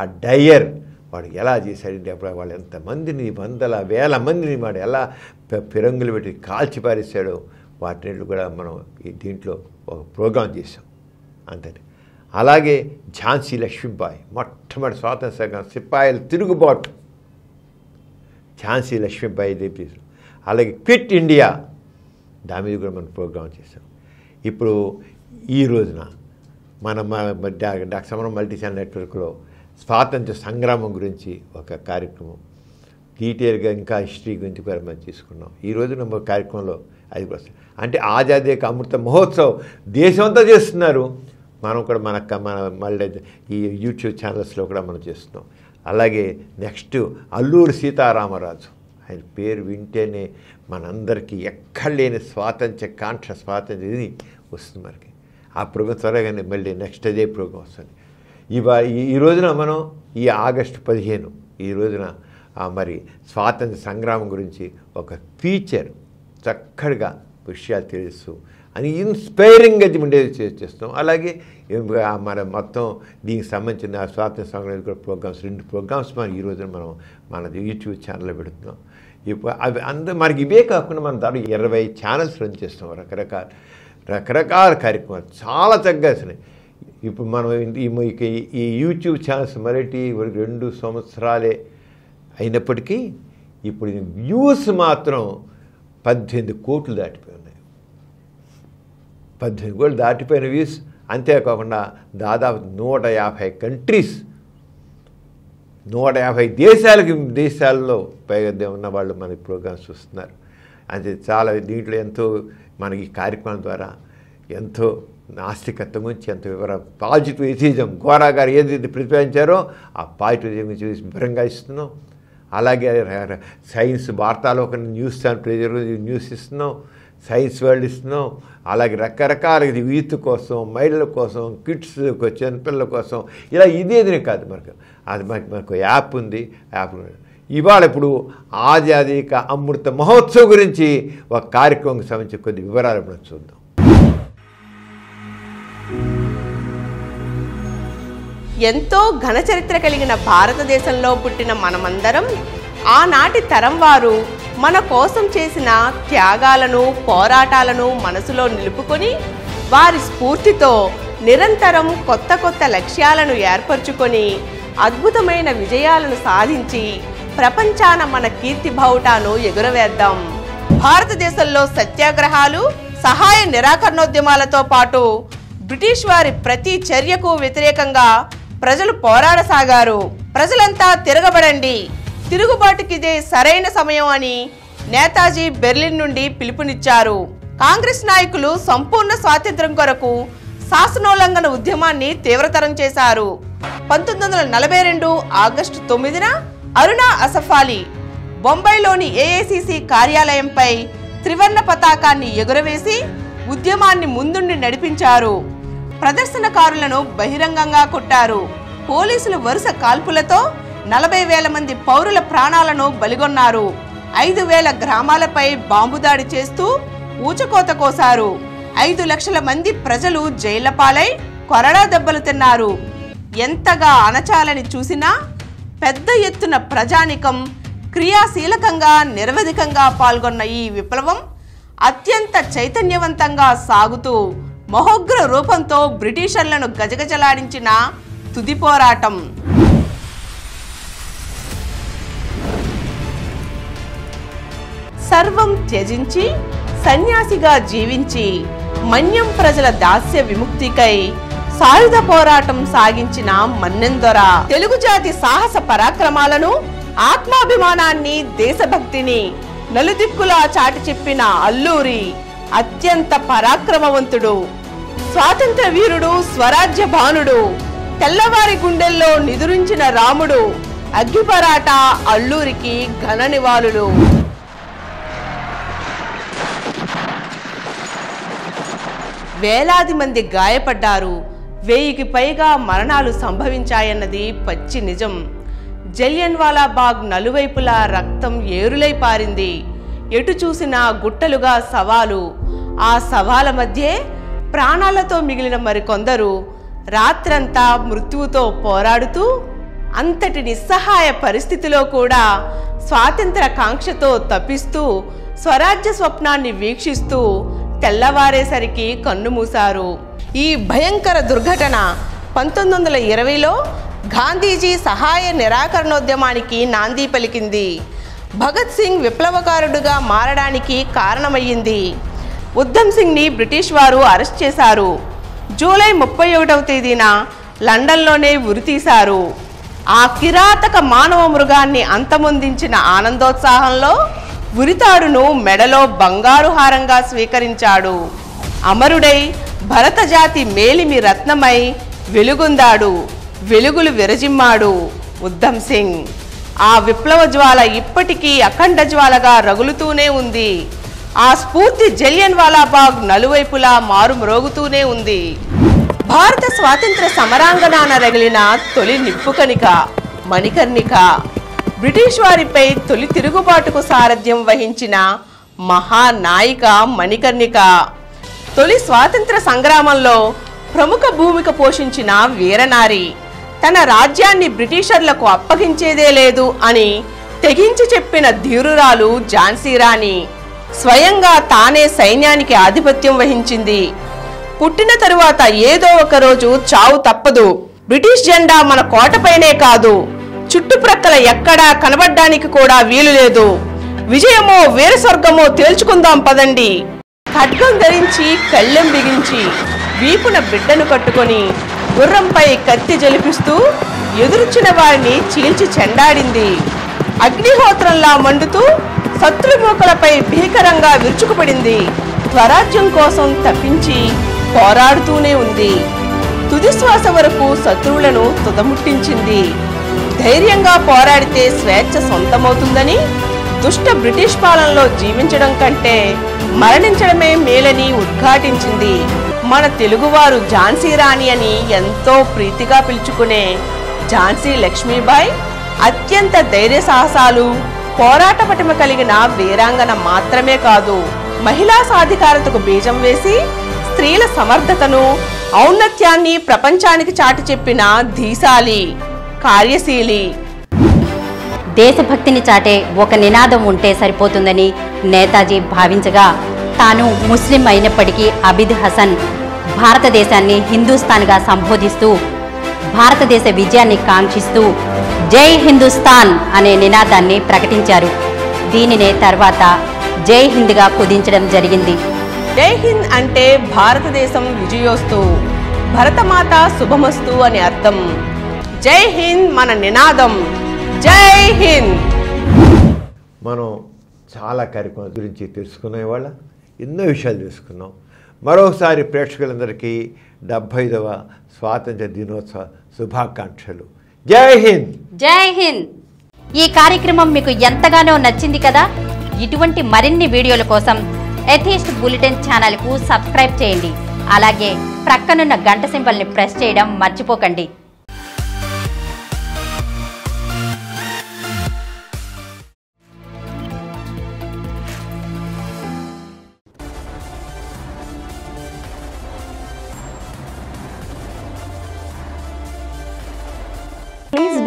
ఆ డయర్ వాడు ఎలా చేశాడంటే అప్పుడు వాళ్ళు ఎంతమందిని వందల వేల మందిని వాడు ఎలా పిరంగులు పెట్టి కాల్చి పారేశాడో వాటిని కూడా మనం ఈ దీంట్లో ఒక ప్రోగ్రాం చేసాం అంతటి అలాగే ఝాన్సీ లక్ష్మీబాయి మొట్టమొదటి స్వాతంత్ర సంఘం సిపాయిల తిరుగుబాటు ఝాన్సీ లక్ష్మీబాయి దేపేశాం అలాగే క్విట్ ఇండియా దాని మీద కూడా మనం ప్రోగ్రాం చేసాం ఇప్పుడు ఈ రోజున మన డాక్టర్ సమరం మల్టీ ఛానల్ నెట్వర్క్లో స్వాతంత్ర సంగ్రామం గురించి ఒక కార్యక్రమం డీటెయిల్గా ఇంకా హిస్టరీ గురించి కూడా మనం తీసుకున్నాం ఈ నమ్మ కార్యక్రమంలో అది కూడా అంటే ఆజాదీ అమృత మహోత్సవం దేశమంతా చేస్తున్నారు మనం కూడా మన మన మళ్ళీ ఈ యూట్యూబ్ ఛానల్స్లో కూడా మనం చేస్తున్నాం అలాగే నెక్స్ట్ అల్లూరు సీతారామరాజు ఆయన పేరు వింటేనే మనందరికీ ఎక్కడ లేని స్వాతంత్ర కాంక్ష స్వాతంత్ర ఇది వస్తుంది మనకి ఆ ప్రోగ్రాం త్వరగానే మళ్ళీ నెక్స్ట్ అదే ప్రోగ్రాం వస్తుంది ఈ ఈ రోజున మనం ఈ ఆగస్టు పదిహేను ఈ రోజున మరి స్వాతంత్ర సంగ్రామం గురించి ఒక ఫీచర్ చక్కగా విషయాలు తెలుస్తూ అని ఇన్స్పైరింగ్గా ఉండేది చేస్తాం అలాగే మన మొత్తం దీనికి సంబంధించిన స్వాతంత్ర సంగ్రామం కూడా ప్రోగ్రామ్స్ రెండు ప్రోగ్రామ్స్ మనం ఈ రోజున మనం మన యూట్యూబ్ ఛానల్లో పెడుతున్నాం ఇప్పుడు అవి అందరూ మనకి ఇవే కాకుండా మనం దాదాపు ఇరవై ఛానల్స్ రన్ చేస్తాం రకరకాల రకరకాల కార్యక్రమాలు చాలా చక్కగా ఇప్పుడు మనం ఈ ఈ యూట్యూబ్ ఛానల్స్ మరటి రెండు సంవత్సరాలే అయినప్పటికీ ఇప్పుడు వ్యూస్ మాత్రం పద్దెనిమిది కోట్లు దాటిపోయి ఉన్నాయి పద్దెనిమిది కోట్లు దాటిపోయిన వ్యూస్ అంతేకాకుండా దాదాపు నూట యాభై కంట్రీస్ నూట యాభై దేశాలకి దేశాల్లో పైగా ఉన్న వాళ్ళు మన ప్రోగ్రామ్స్ చూస్తున్నారు అంటే చాలా దీంట్లో ఎంతో మనకి కార్యక్రమం ద్వారా ఎంతో నాస్తికత్వం గురించి ఎంత వివర పాజిటివ్ ఎథిజం గోరా గారు ఏదైతే ప్రతిపాదించారో ఆ పాజిటివ్ గురించి వివరంగా ఇస్తున్నాం అలాగే సైన్స్ వార్తాలో ఒక న్యూస్ ఛానల్ న్యూస్ ఇస్తున్నాం సైన్స్ వరల్డ్ ఇస్తున్నాం అలాగే రకరకాల యూత్ కోసం మహిళల కోసం కిడ్స్ చిన్నపిల్లల కోసం ఇలా ఇదేదినే కాదు మనకు అది మనకి మనకు యాప్ ఉంది యాప్ ఇవాళ ఇప్పుడు ఆజాదీక అమృత మహోత్సవం గురించి ఒక కార్యక్రమం సంబంధించి కొద్ది వివరాలు మనం చూద్దాం ఎంతో ఘన చరిత్ర కలిగిన భారతదేశంలో పుట్టిన మనమందరం ఆనాటి తరం వారు మన కోసం చేసిన త్యాగాలను పోరాటాలను మనసులో నిలుపుకొని వారి స్ఫూర్తితో నిరంతరం కొత్త కొత్త లక్ష్యాలను ఏర్పరచుకొని అద్భుతమైన విజయాలను సాధించి ప్రపంచాన మన కీర్తి బావుటాను ఎగురవేద్దాం భారతదేశంలో సత్యాగ్రహాలు సహాయ నిరాకరణోద్యమాలతో పాటు బ్రిటిష్ వారి ప్రతి చర్యకు వ్యతిరేకంగా ప్రజలు పోరాడసాగారు ప్రజలంతా తిరగబడండి తిరుగుబాటుకిదే సరైన సమయం అని నేతాజీ బెర్లిన్ నుండి పిలుపునిచ్చారు కాంగ్రెస్ నాయకులు సంపూర్ణ స్వాతంత్ర్యం కొరకు శాసనోల్లంఘన ఉద్యమాన్ని తీవ్రతరం చేశారు పంతొమ్మిది వందల నలభై రెండు ఆగస్టు తొమ్మిదిన అరుణ అసఫాలి బొంబాయిలోని ఏఐసిసి కార్యాలయంపై త్రివర్ణ పతాకాన్ని ఎగురవేసి ఉద్యమాన్ని ముందుండి నడిపించారు ప్రదర్శనకారులను బహిరంగంగా కొట్టారు పోలీసులు వరుస కాల్పులతో నలభై వేల మంది పౌరుల ప్రాణాలను బలిగొన్నారు ఐదు వేల గ్రామాలపై బాంబు దాడి చేస్తూ ఊచకోత కోసారు ఐదు లక్షల మంది ప్రజలు జైళ్లపాలై కొరడా దెబ్బలు తిన్నారు ఎంతగా అణచాలని చూసినా పెద్ద ఎత్తున ప్రజానికం క్రియాశీలకంగా నిరవధికంగా పాల్గొన్న ఈ విప్లవం అత్యంత చైతన్యవంతంగా సాగుతూ మహోగ్ర రూపంతో బ్రిటిషర్లను గజగజలాడించిన తుది పోరాటం సర్వం త్యజించి సన్యాసిగా జీవించి మన్యం ప్రజల దాస్య విముక్తికై సాయుధ పోరాటం సాగించిన మన్నెందొర తెలుగు జాతి సాహస పరాక్రమాలను ఆత్మాభిమానాన్ని దేశభక్తిని నలుదిక్కులా చాటి చెప్పిన అల్లూరి అత్యంత పరాక్రమవంతుడు స్వాతంత్ర వీరుడు స్వరాజ్య భానుడు తెల్లవారి గుండెల్లో నిదురించిన రాముడు అగ్గిపరాట అల్లూరికి ఘన నివాళులు వేలాది మంది గాయపడ్డారు వెయ్యికి పైగా మరణాలు సంభవించాయన్నది పచ్చి నిజం జలియన్వాలా బాగ్ నలువైపులా రక్తం ఏరులై పారింది ఎటు చూసినా గుట్టలుగా సవాలు ఆ సవాల మధ్యే ప్రాణాలతో మిగిలిన మరికొందరు రాత్రంతా మృత్యువుతో పోరాడుతూ అంతటి నిస్సహాయ పరిస్థితిలో కూడా స్వాతంత్ర కాంక్షతో తప్పిస్తూ స్వరాజ్య స్వప్నాన్ని వీక్షిస్తూ తెల్లవారేసరికి కన్నుమూశారు ఈ భయంకర దుర్ఘటన పంతొమ్మిది వందల ఇరవైలో గాంధీజీ సహాయ నిరాకరణోద్యమానికి నాంది పలికింది భగత్ సింగ్ విప్లవకారుడుగా మారడానికి కారణమయ్యింది ఉద్ధమ్ సింగ్ని బ్రిటిష్ వారు అరెస్ట్ చేశారు జూలై ముప్పై ఒకటవ తేదీన లండన్లోనే ఉరితీశారు ఆ కిరాతక మానవ మృగాన్ని అంతమొందించిన ఆనందోత్సాహంలో ఉరితాడును మెడలో బంగారు హారంగా స్వీకరించాడు అమరుడై భరతజాతి మేలిమి రత్నమై వెలుగుందాడు వెలుగులు విరజిమ్మాడు ఉద్ధమ్ సింగ్ ఆ విప్లవ జ్వాల ఇప్పటికీ అఖండ జ్వాలగా రగులుతూనే ఉంది ఆ స్ఫూర్తి జలియన్ వాలాబాగ్ నలువైపులా మారుమ్రోగుతూనే ఉంది భారత స్వాతంత్ర సమరాంగణాన రగిలిన తొలి నిప్పుకణిక మణికర్ణిక బ్రిటిష్ వారిపై తొలి తిరుగుబాటుకు సారథ్యం వహించిన మహానాయిక మణికర్ణిక తొలి స్వాతంత్ర సంగ్రామంలో ప్రముఖ భూమిక పోషించిన వీరనారి తన రాజ్యాన్ని బ్రిటిషర్లకు అప్పగించేదే లేదు అని తెగించి చెప్పిన ధీరురాలు ఝాన్సీ రాణి స్వయంగా తానే సైన్యానికి ఆధిపత్యం వహించింది పుట్టిన తరువాత ఏదో ఒకరోజు చావు తప్పదు బ్రిటిష్ జెండా మన కోటపైనే కాదు చుట్టుప్రక్కల ఎక్కడా కనబడ్డానికి కూడా వీలు లేదు విజయమో వీరస్వర్గమో తేల్చుకుందాం పదండి ఖడ్గం ధరించి కళ్ళెం బిగించి వీపున బిడ్డను కట్టుకొని గుర్రంపై కత్తి జలిపిస్తూ ఎదురుచిన వారిని చీల్చి చెండాడింది అగ్నిహోత్రంలా మండుతూ శత్రుమూకలపై భీకరంగా విరుచుకుపడింది స్వరాజ్యం కోసం తప్పించి పోరాడుతూనే ఉంది తుదిశ్వాస వరకు శత్రువులను తుదముట్టించింది ధైర్యంగా పోరాడితే స్వేచ్ఛ సొంతమవుతుందని దుష్ట బ్రిటిష్ పాలనలో జీవించడం కంటే మరణించడమే మేలని ఉద్ఘాటించింది మన తెలుగువారు ఝాన్సీ రాణి అని ఎంతో ప్రీతిగా పిలుచుకునే ఝాన్సీ లక్ష్మీబాయి అత్యంత ధైర్య సాహసాలు పోరాట పటిమ కలిగిన వీరాంగన మాత్రమే కాదు మహిళా సాధికారతకు బీజం వేసి స్త్రీల సమర్థతను ఔన్నత్యాన్ని ప్రపంచానికి చాటి చెప్పిన ధీశాలి కార్యశీలి దేశభక్తిని చాటే ఒక నినాదం ఉంటే సరిపోతుందని నేతాజీ భావించగా తాను ముస్లిం అయినప్పటికీ అబిద్ హసన్ భారతదేశాన్ని హిందూస్థాన్గా సంబోధిస్తూ భారతదేశ విజయాన్ని కాంక్షిస్తూ జై హిందుస్థాన్ అనే నినాదాన్ని ప్రకటించారు దీనినే తర్వాత జై హింద్గా కుదించడం జరిగింది జై హింద్ అంటే భారతదేశం విజయోస్తు భరతమాత శుభమస్తు అని అర్థం జై హింద్ మన నినాదం జై హింద్ మనం చాలా కార్యక్రమం గురించి తెలుసుకునే వాళ్ళ ఎన్నో విషయాలు తెలుసుకున్నాం మరోసారి ప్రేక్షకులందరికీ డెబ్భైదవ స్వాతంత్ర దినోత్సవ శుభాకాంక్షలు జై హింద్ జై హింద్ ఈ కార్యక్రమం మీకు ఎంతగానో నచ్చింది కదా ఇటువంటి మరిన్ని వీడియోల కోసం ఎథీస్ట్ బులెటిన్ ఛానల్కు సబ్స్క్రైబ్ చేయండి అలాగే ప్రక్కనున్న గంట సింబల్ని ప్రెస్ చేయడం మర్చిపోకండి